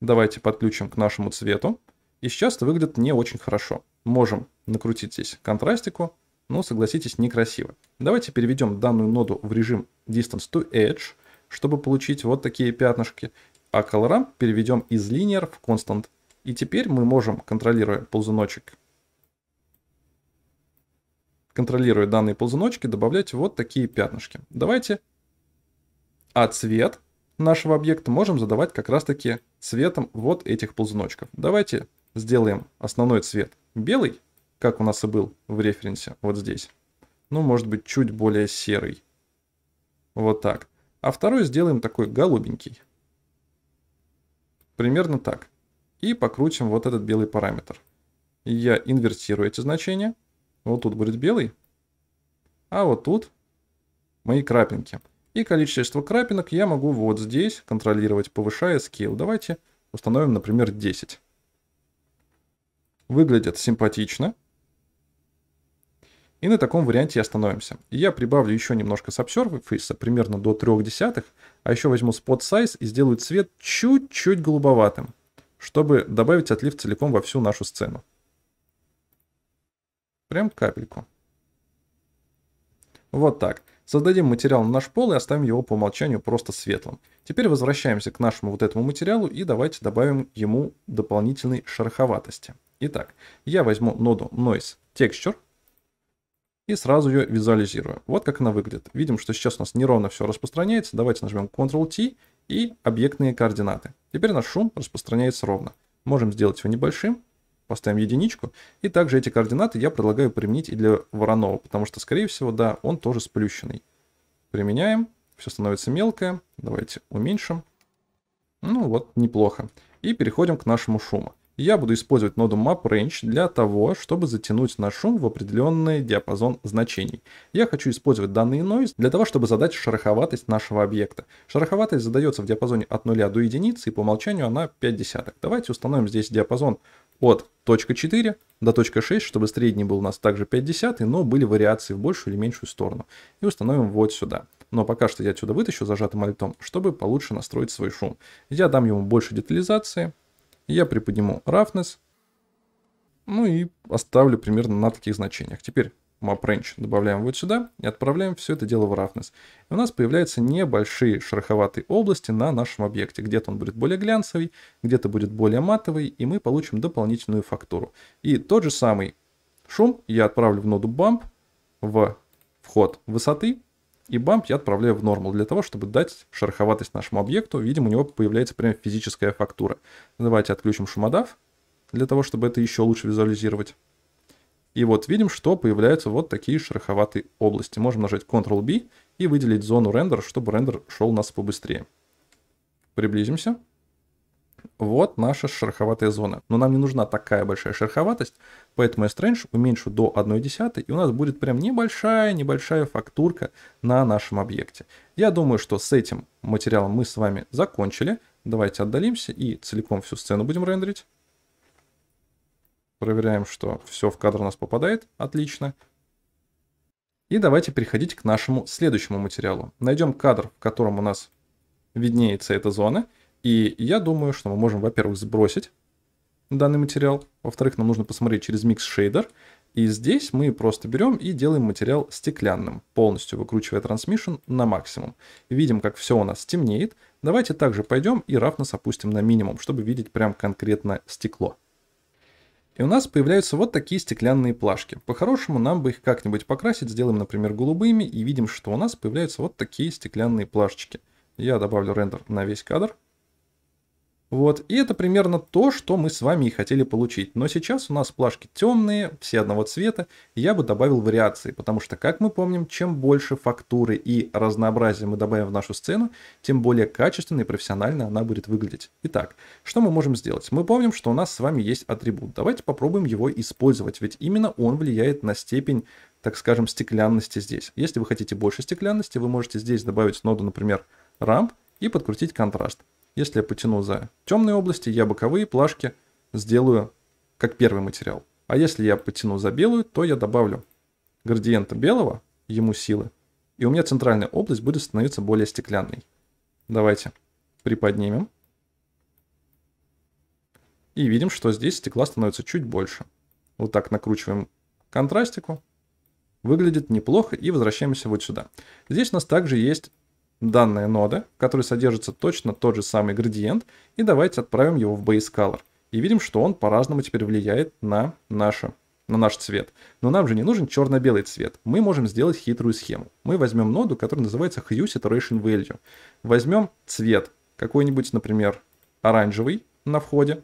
Давайте подключим к нашему цвету. И сейчас это выглядит не очень хорошо. Можем накрутить здесь контрастику, но, согласитесь, некрасиво. Давайте переведем данную ноду в режим distance to edge, чтобы получить вот такие пятнышки, а color ramp переведем из linear в constant. И теперь мы можем, контролируя ползуночек, контролируя данные ползуночки, добавлять вот такие пятнышки. Давайте. А цвет нашего объекта можем задавать как раз таки цветом вот этих ползуночков. Давайте сделаем основной цвет белый, как у нас и был в референсе, вот здесь. Ну, может быть, чуть более серый. Вот так. А второй сделаем такой голубенький. Примерно так. И покрутим вот этот белый параметр. Я инвертирую эти значения. Вот тут будет белый. А вот тут мои крапинки. И количество крапинок я могу вот здесь контролировать, повышая скейл. Давайте установим, например, 10. Выглядит симпатично. И на таком варианте и остановимся. я прибавлю еще немножко с Subsurface, примерно до 3 десятых, а еще возьму Spot Size и сделаю цвет чуть-чуть голубоватым, чтобы добавить отлив целиком во всю нашу сцену. Прям капельку. Вот так. Создадим материал на наш пол и оставим его по умолчанию просто светлым. Теперь возвращаемся к нашему вот этому материалу и давайте добавим ему дополнительной шероховатости. Итак, я возьму ноду Noise Texture, и сразу ее визуализируем. Вот как она выглядит. Видим, что сейчас у нас неровно все распространяется. Давайте нажмем Ctrl-T и объектные координаты. Теперь наш шум распространяется ровно. Можем сделать его небольшим, поставим единичку. И также эти координаты я предлагаю применить и для Воронова, потому что, скорее всего, да, он тоже сплющенный. Применяем, все становится мелкое. Давайте уменьшим. Ну вот, неплохо. И переходим к нашему шуму. Я буду использовать ноду MapRange для того, чтобы затянуть наш шум в определенный диапазон значений. Я хочу использовать данный noise для того, чтобы задать шероховатость нашего объекта. Шероховатость задается в диапазоне от 0 до единицы, и по умолчанию она 5 десятых. Давайте установим здесь диапазон от .4 до .6, чтобы средний был у нас также 5 десятых, но были вариации в большую или меньшую сторону. И установим вот сюда но пока что я отсюда вытащу зажатым альтом, чтобы получше настроить свой шум. Я дам ему больше детализации, я приподниму roughness, ну и оставлю примерно на таких значениях. Теперь map range добавляем вот сюда и отправляем все это дело в roughness. И у нас появляются небольшие шероховатые области на нашем объекте. Где-то он будет более глянцевый, где-то будет более матовый, и мы получим дополнительную фактуру. И тот же самый шум я отправлю в ноду bump в вход высоты, и бамп я отправляю в нормал для того, чтобы дать шероховатость нашему объекту. Видим, у него появляется прям физическая фактура. Давайте отключим шумодав для того, чтобы это еще лучше визуализировать. И вот видим, что появляются вот такие шероховатые области. Можем нажать Ctrl-B и выделить зону рендера, чтобы рендер шел у нас побыстрее. Приблизимся. Вот наша шероховатая зона. Но нам не нужна такая большая шероховатость, поэтому я Strange уменьшу до 1,1, и у нас будет прям небольшая-небольшая фактурка на нашем объекте. Я думаю, что с этим материалом мы с вами закончили. Давайте отдалимся и целиком всю сцену будем рендерить. Проверяем, что все в кадр у нас попадает. Отлично. И давайте переходить к нашему следующему материалу. Найдем кадр, в котором у нас виднеется эта зона – и я думаю, что мы можем, во-первых, сбросить данный материал, во-вторых, нам нужно посмотреть через микс шейдер, и здесь мы просто берем и делаем материал стеклянным, полностью выкручивая Transmission на максимум. Видим, как все у нас темнеет. Давайте также пойдем и рафнес опустим на минимум, чтобы видеть прям конкретно стекло. И у нас появляются вот такие стеклянные плашки. По-хорошему нам бы их как-нибудь покрасить, сделаем, например, голубыми, и видим, что у нас появляются вот такие стеклянные плашечки. Я добавлю рендер на весь кадр. Вот, и это примерно то, что мы с вами и хотели получить. Но сейчас у нас плашки темные, все одного цвета, я бы добавил вариации, потому что, как мы помним, чем больше фактуры и разнообразия мы добавим в нашу сцену, тем более качественно и профессионально она будет выглядеть. Итак, что мы можем сделать? Мы помним, что у нас с вами есть атрибут. Давайте попробуем его использовать, ведь именно он влияет на степень так скажем, стеклянности здесь. Если вы хотите больше стеклянности, вы можете здесь добавить ноду, например, рамп и подкрутить контраст. Если я потяну за темные области, я боковые плашки сделаю как первый материал. А если я потяну за белую, то я добавлю градиента белого, ему силы, и у меня центральная область будет становиться более стеклянной. Давайте приподнимем. И видим, что здесь стекла становится чуть больше. Вот так накручиваем контрастику. Выглядит неплохо и возвращаемся вот сюда. Здесь у нас также есть данные ноды, в которой содержится точно тот же самый градиент, и давайте отправим его в BaseColor. И видим, что он по-разному теперь влияет на, наше, на наш цвет. Но нам же не нужен черно-белый цвет. Мы можем сделать хитрую схему. Мы возьмем ноду, которая называется Hue Saturation Value. Возьмем цвет какой-нибудь, например, оранжевый на входе.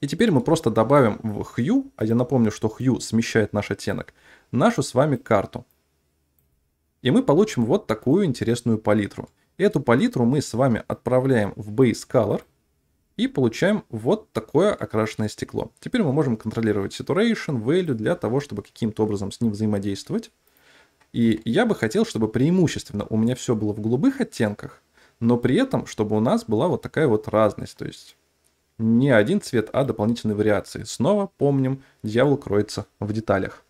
И теперь мы просто добавим в Hue, а я напомню, что Hue смещает наш оттенок, нашу с вами карту. И мы получим вот такую интересную палитру. Эту палитру мы с вами отправляем в Base Color и получаем вот такое окрашенное стекло. Теперь мы можем контролировать Saturation, Value для того, чтобы каким-то образом с ним взаимодействовать. И я бы хотел, чтобы преимущественно у меня все было в голубых оттенках, но при этом, чтобы у нас была вот такая вот разность, то есть не один цвет, а дополнительные вариации. Снова помним, дьявол кроется в деталях.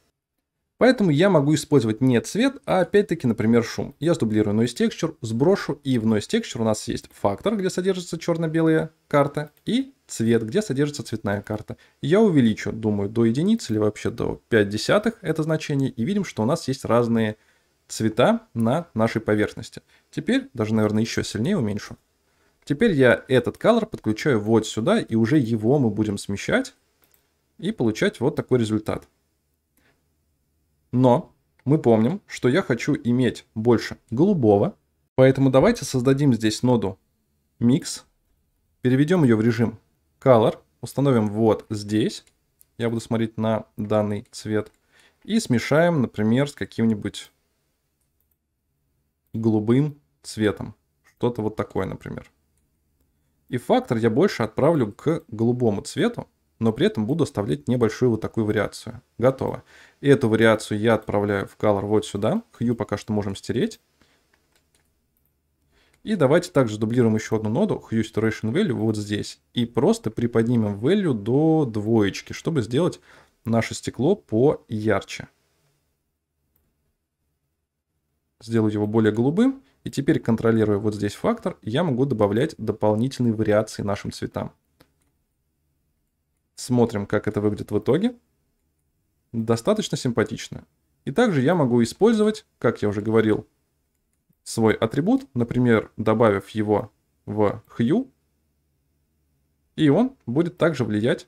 Поэтому я могу использовать не цвет, а опять-таки, например, шум. Я сдублирую Noise Texture, сброшу, и в Noise Texture у нас есть фактор, где содержится черно белая карта и цвет, где содержится цветная карта. Я увеличу, думаю, до единицы или вообще до 5 десятых это значение, и видим, что у нас есть разные цвета на нашей поверхности. Теперь, даже, наверное, еще сильнее уменьшу. Теперь я этот color подключаю вот сюда, и уже его мы будем смещать и получать вот такой результат. Но мы помним, что я хочу иметь больше голубого, поэтому давайте создадим здесь ноду mix, переведем ее в режим color, установим вот здесь, я буду смотреть на данный цвет, и смешаем, например, с каким-нибудь голубым цветом. Что-то вот такое, например. И фактор я больше отправлю к голубому цвету, но при этом буду оставлять небольшую вот такую вариацию. Готово. Эту вариацию я отправляю в color вот сюда. Hue пока что можем стереть. И давайте также дублируем еще одну ноду, Hue Saturation Value, вот здесь. И просто приподнимем value до двоечки, чтобы сделать наше стекло поярче. Сделаю его более голубым. И теперь, контролируя вот здесь фактор, я могу добавлять дополнительные вариации нашим цветам. Смотрим, как это выглядит в итоге. Достаточно симпатично. И также я могу использовать, как я уже говорил, свой атрибут, например, добавив его в hue, и он будет также влиять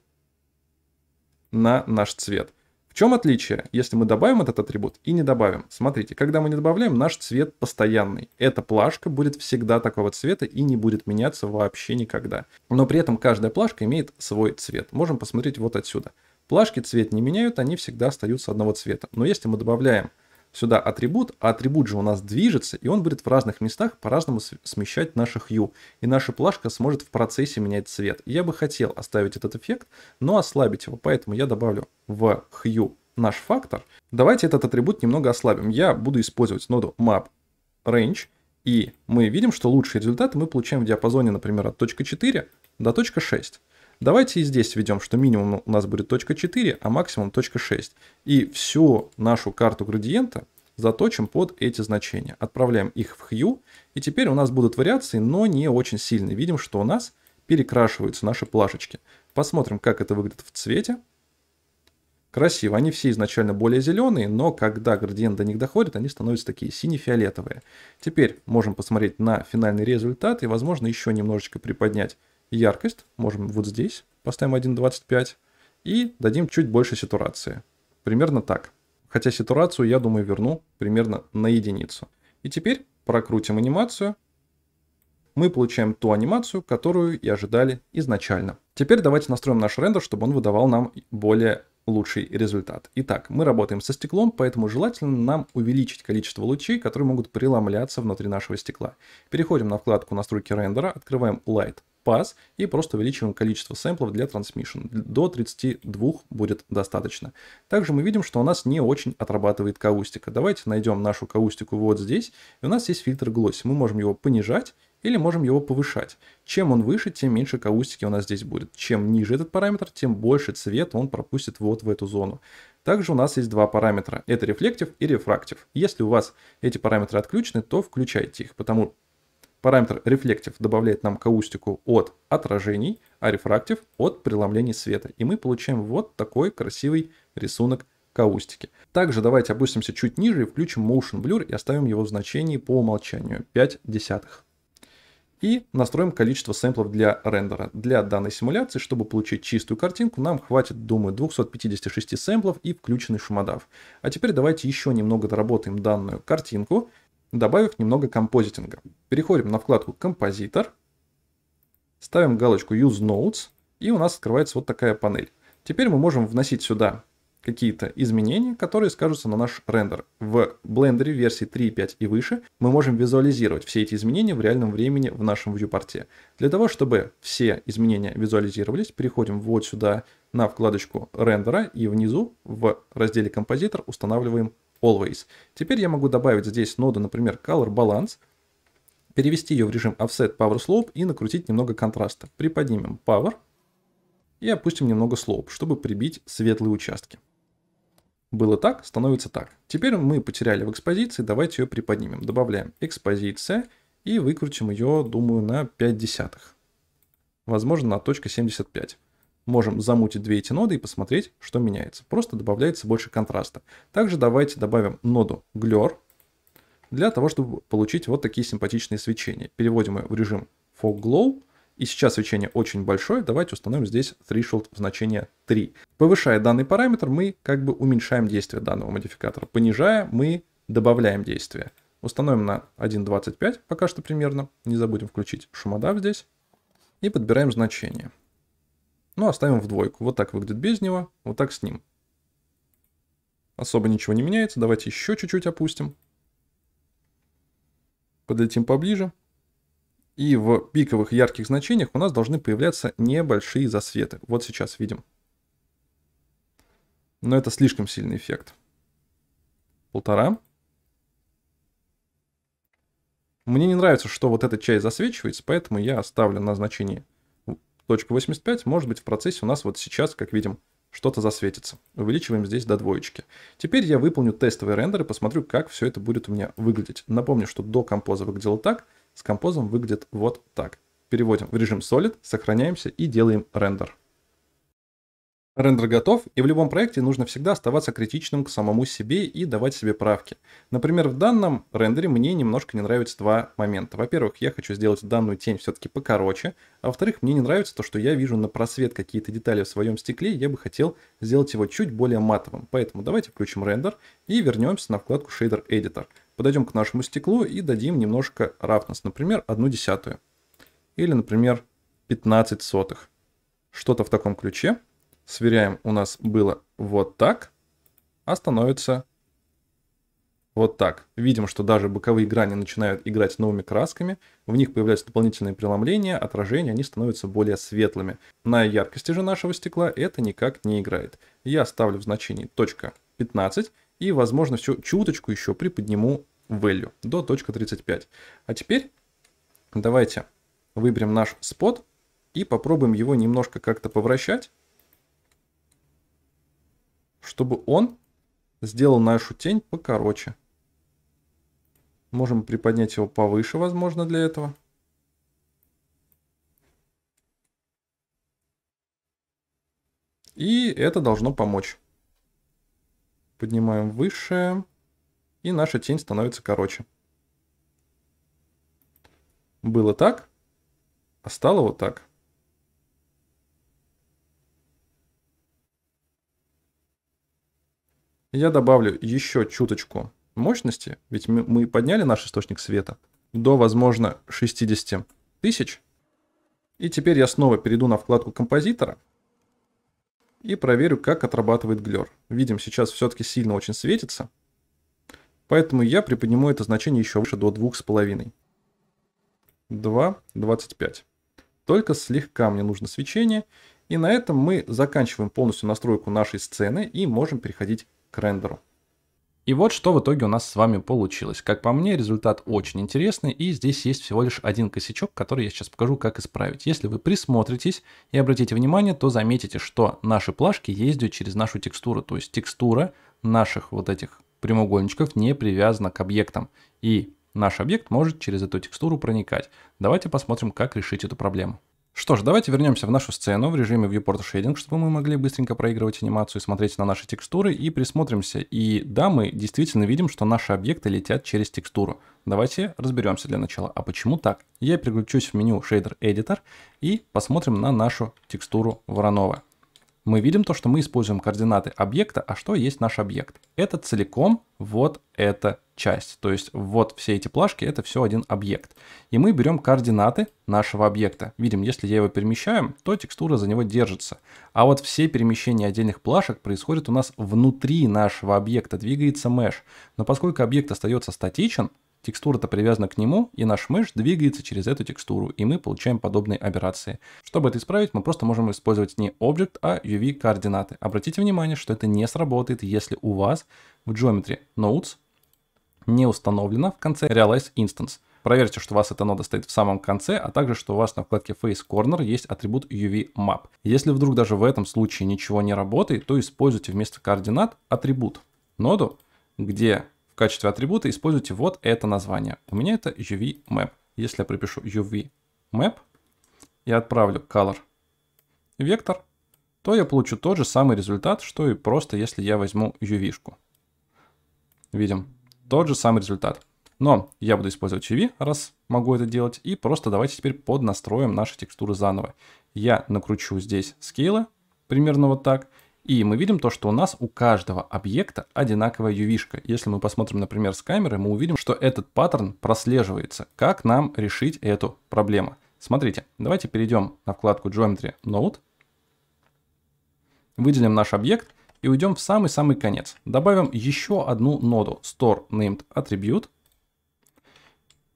на наш цвет чем отличие, если мы добавим этот атрибут и не добавим? Смотрите, когда мы не добавляем, наш цвет постоянный. Эта плашка будет всегда такого цвета и не будет меняться вообще никогда. Но при этом каждая плашка имеет свой цвет. Можем посмотреть вот отсюда. Плашки цвет не меняют, они всегда остаются одного цвета. Но если мы добавляем сюда атрибут, а атрибут же у нас движется, и он будет в разных местах по-разному смещать наше hue, и наша плашка сможет в процессе менять цвет. Я бы хотел оставить этот эффект, но ослабить его, поэтому я добавлю в hue наш фактор. Давайте этот атрибут немного ослабим. Я буду использовать ноду map range, и мы видим, что лучшие результаты мы получаем в диапазоне, например, от .4 до .6. Давайте и здесь введем, что минимум у нас будет точка 4, а максимум точка 6. И всю нашу карту градиента заточим под эти значения. Отправляем их в hue, и теперь у нас будут вариации, но не очень сильные. Видим, что у нас перекрашиваются наши плашечки. Посмотрим, как это выглядит в цвете. Красиво. Они все изначально более зеленые, но когда градиент до них доходит, они становятся такие сине-фиолетовые. Теперь можем посмотреть на финальный результат и, возможно, еще немножечко приподнять яркость, можем вот здесь, поставим 1.25 и дадим чуть больше сатурации. Примерно так. Хотя сатурацию, я думаю, верну примерно на единицу. И теперь прокрутим анимацию. Мы получаем ту анимацию, которую и ожидали изначально. Теперь давайте настроим наш рендер, чтобы он выдавал нам более лучший результат. Итак, мы работаем со стеклом, поэтому желательно нам увеличить количество лучей, которые могут преломляться внутри нашего стекла. Переходим на вкладку настройки рендера, открываем Light паз и просто увеличиваем количество сэмплов для transmission. До 32 будет достаточно. Также мы видим, что у нас не очень отрабатывает каустика. Давайте найдем нашу каустику вот здесь. И у нас есть фильтр Glossy. Мы можем его понижать или можем его повышать. Чем он выше, тем меньше каустики у нас здесь будет. Чем ниже этот параметр, тем больше цвет он пропустит вот в эту зону. Также у нас есть два параметра. Это рефлектив и рефрактив. Если у вас эти параметры отключены, то включайте их, потому Параметр рефлектив добавляет нам каустику от отражений, а рефрактив от преломления света. И мы получаем вот такой красивый рисунок каустики. Также давайте опустимся чуть ниже и включим Motion Blur и оставим его в значении по умолчанию 5 десятых. И настроим количество сэмплов для рендера. Для данной симуляции, чтобы получить чистую картинку, нам хватит, думаю, 256 сэмплов и включенный шумодав. А теперь давайте еще немного доработаем данную картинку – добавив немного композитинга. Переходим на вкладку «Композитор», ставим галочку «Use Notes», и у нас открывается вот такая панель. Теперь мы можем вносить сюда какие-то изменения, которые скажутся на наш рендер. В Blender версии 3.5 и выше мы можем визуализировать все эти изменения в реальном времени в нашем вьюпорте. Для того, чтобы все изменения визуализировались, переходим вот сюда на вкладочку рендера и внизу в разделе композитор устанавливаем always. Теперь я могу добавить здесь ноду, например, color balance, перевести ее в режим offset power slope и накрутить немного контраста. Приподнимем power и опустим немного slope, чтобы прибить светлые участки. Было так, становится так. Теперь мы потеряли в экспозиции, давайте ее приподнимем. Добавляем экспозиция и выкрутим ее, думаю, на 5 десятых. Возможно, на точка 75 можем замутить две эти ноды и посмотреть, что меняется. Просто добавляется больше контраста. Также давайте добавим ноду Glur для того, чтобы получить вот такие симпатичные свечения. Переводим ее в режим Fog Glow. И сейчас свечение очень большое, давайте установим здесь threshold в значение 3. Повышая данный параметр, мы как бы уменьшаем действие данного модификатора. Понижая, мы добавляем действие. Установим на 1.25 пока что примерно, не забудем включить шумодав здесь. И подбираем значение. Ну, оставим в двойку. Вот так выглядит без него, вот так с ним. Особо ничего не меняется. Давайте еще чуть-чуть опустим. Подлетим поближе. И в пиковых ярких значениях у нас должны появляться небольшие засветы. Вот сейчас видим. Но это слишком сильный эффект. Полтора. Мне не нравится, что вот эта часть засвечивается, поэтому я оставлю на значении 0,5. 0.85, может быть в процессе у нас вот сейчас, как видим, что-то засветится. Увеличиваем здесь до двоечки. Теперь я выполню тестовый рендер и посмотрю, как все это будет у меня выглядеть. Напомню, что до композа выглядело так, с композом выглядит вот так. Переводим в режим Solid, сохраняемся и делаем рендер. Рендер готов, и в любом проекте нужно всегда оставаться критичным к самому себе и давать себе правки. Например, в данном рендере мне немножко не нравятся два момента. Во-первых, я хочу сделать данную тень все-таки покороче, а во-вторых, мне не нравится то, что я вижу на просвет какие-то детали в своем стекле, я бы хотел сделать его чуть более матовым. Поэтому давайте включим рендер и вернемся на вкладку Shader Editor. Подойдем к нашему стеклу и дадим немножко roughness, например, одну десятую. Или, например, 15 сотых. Что-то в таком ключе сверяем, у нас было вот так, а становится вот так. Видим, что даже боковые грани начинают играть новыми красками, в них появляются дополнительные преломления, отражения, они становятся более светлыми. На яркости же нашего стекла это никак не играет. Я ставлю в значении .15 и, возможно, всю чуточку еще приподниму value до .35. А теперь давайте выберем наш спот и попробуем его немножко как-то повращать чтобы он сделал нашу тень покороче. Можем приподнять его повыше, возможно, для этого. И это должно помочь. Поднимаем выше, и наша тень становится короче. Было так, а стало вот так. Я добавлю еще чуточку мощности, ведь мы подняли наш источник света до, возможно, 60 тысяч. И теперь я снова перейду на вкладку композитора и проверю, как отрабатывает глер. Видим, сейчас все-таки сильно очень светится, поэтому я приподниму это значение еще выше до 2,5. 2,25. Только слегка мне нужно свечение, и на этом мы заканчиваем полностью настройку нашей сцены и можем переходить к рендеру. И вот что в итоге у нас с вами получилось. Как по мне, результат очень интересный, и здесь есть всего лишь один косячок, который я сейчас покажу, как исправить. Если вы присмотритесь и обратите внимание, то заметите, что наши плашки ездят через нашу текстуру, то есть текстура наших вот этих прямоугольничков не привязана к объектам, и наш объект может через эту текстуру проникать. Давайте посмотрим, как решить эту проблему. Что ж, давайте вернемся в нашу сцену в режиме Viewport Shading, чтобы мы могли быстренько проигрывать анимацию, смотреть на наши текстуры и присмотримся. И да, мы действительно видим, что наши объекты летят через текстуру. Давайте разберемся для начала, а почему так? Я переключусь в меню Shader Editor и посмотрим на нашу текстуру Воронова мы видим то, что мы используем координаты объекта, а что есть наш объект. Это целиком вот эта часть. То есть вот все эти плашки — это все один объект. И мы берем координаты нашего объекта. Видим, если я его перемещаю, то текстура за него держится. А вот все перемещения отдельных плашек происходят у нас внутри нашего объекта, двигается mesh. Но поскольку объект остается статичен, Текстура-то привязана к нему, и наш мышь двигается через эту текстуру, и мы получаем подобные операции. Чтобы это исправить, мы просто можем использовать не Object, а UV-координаты. Обратите внимание, что это не сработает, если у вас в Geometry Nodes не установлено в конце Realize Instance. Проверьте, что у вас эта нода стоит в самом конце, а также, что у вас на вкладке Face Corner есть атрибут UV Map. Если вдруг даже в этом случае ничего не работает, то используйте вместо координат атрибут ноду, где качестве атрибута используйте вот это название. У меня это UV Map. Если я припишу UV Map и отправлю Color вектор, то я получу тот же самый результат, что и просто если я возьму UV. -шку. Видим тот же самый результат. Но я буду использовать UV, раз могу это делать. И просто давайте теперь поднастроим наши текстуры заново. Я накручу здесь скейлы, примерно вот так. И мы видим то, что у нас у каждого объекта одинаковая UV-шка. Если мы посмотрим, например, с камеры, мы увидим, что этот паттерн прослеживается. Как нам решить эту проблему? Смотрите, давайте перейдем на вкладку Geometry Node, выделим наш объект и уйдем в самый-самый конец. Добавим еще одну ноду Store Named Attribute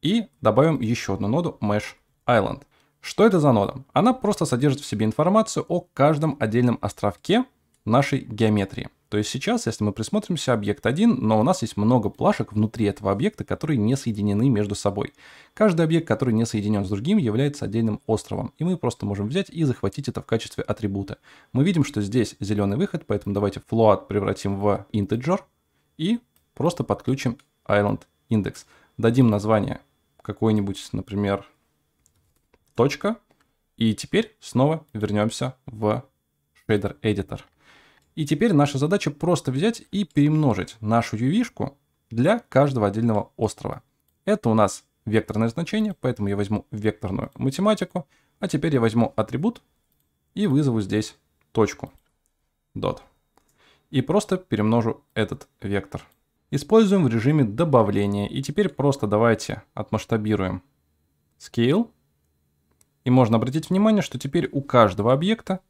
и добавим еще одну ноду Mesh Island. Что это за нода? Она просто содержит в себе информацию о каждом отдельном островке, нашей геометрии. То есть сейчас, если мы присмотримся, объект один, но у нас есть много плашек внутри этого объекта, которые не соединены между собой. Каждый объект, который не соединен с другим, является отдельным островом, и мы просто можем взять и захватить это в качестве атрибута. Мы видим, что здесь зеленый выход, поэтому давайте float превратим в integer и просто подключим island index. Дадим название какое-нибудь, например, точка, и теперь снова вернемся в shader editor. И теперь наша задача просто взять и перемножить нашу uv для каждого отдельного острова. Это у нас векторное значение, поэтому я возьму векторную математику. А теперь я возьму атрибут и вызову здесь точку, dot. И просто перемножу этот вектор. Используем в режиме добавления. И теперь просто давайте отмасштабируем scale. И можно обратить внимание, что теперь у каждого объекта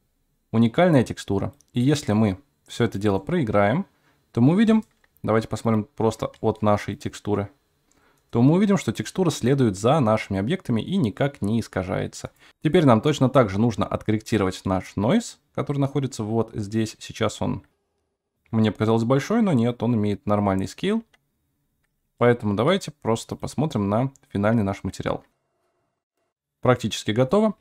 уникальная текстура. И если мы все это дело проиграем, то мы увидим, давайте посмотрим просто от нашей текстуры, то мы увидим, что текстура следует за нашими объектами и никак не искажается. Теперь нам точно так же нужно откорректировать наш noise, который находится вот здесь. Сейчас он мне показался большой, но нет, он имеет нормальный скейл. Поэтому давайте просто посмотрим на финальный наш материал. Практически готово.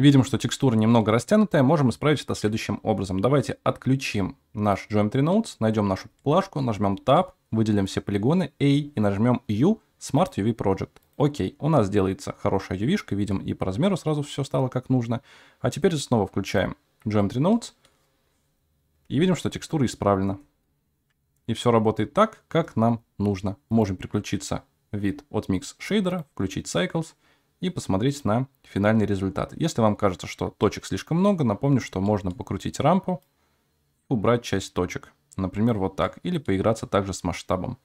Видим, что текстура немного растянутая, можем исправить это следующим образом. Давайте отключим наш Geometry Nodes, найдем нашу плашку, нажмем Tab, выделим все полигоны A и нажмем U Smart UV Project. Окей, у нас делается хорошая uv -шка. видим и по размеру сразу все стало как нужно. А теперь снова включаем Geometry Nodes и видим, что текстура исправлена. И все работает так, как нам нужно. Можем переключиться вид от Mix Shader, включить Cycles, и посмотреть на финальный результат. Если вам кажется, что точек слишком много, напомню, что можно покрутить рампу, убрать часть точек. Например, вот так. Или поиграться также с масштабом.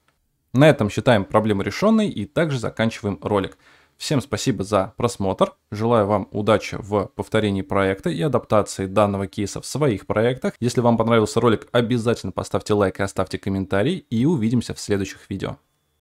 На этом считаем проблему решенной и также заканчиваем ролик. Всем спасибо за просмотр. Желаю вам удачи в повторении проекта и адаптации данного кейса в своих проектах. Если вам понравился ролик, обязательно поставьте лайк и оставьте комментарий. И увидимся в следующих видео.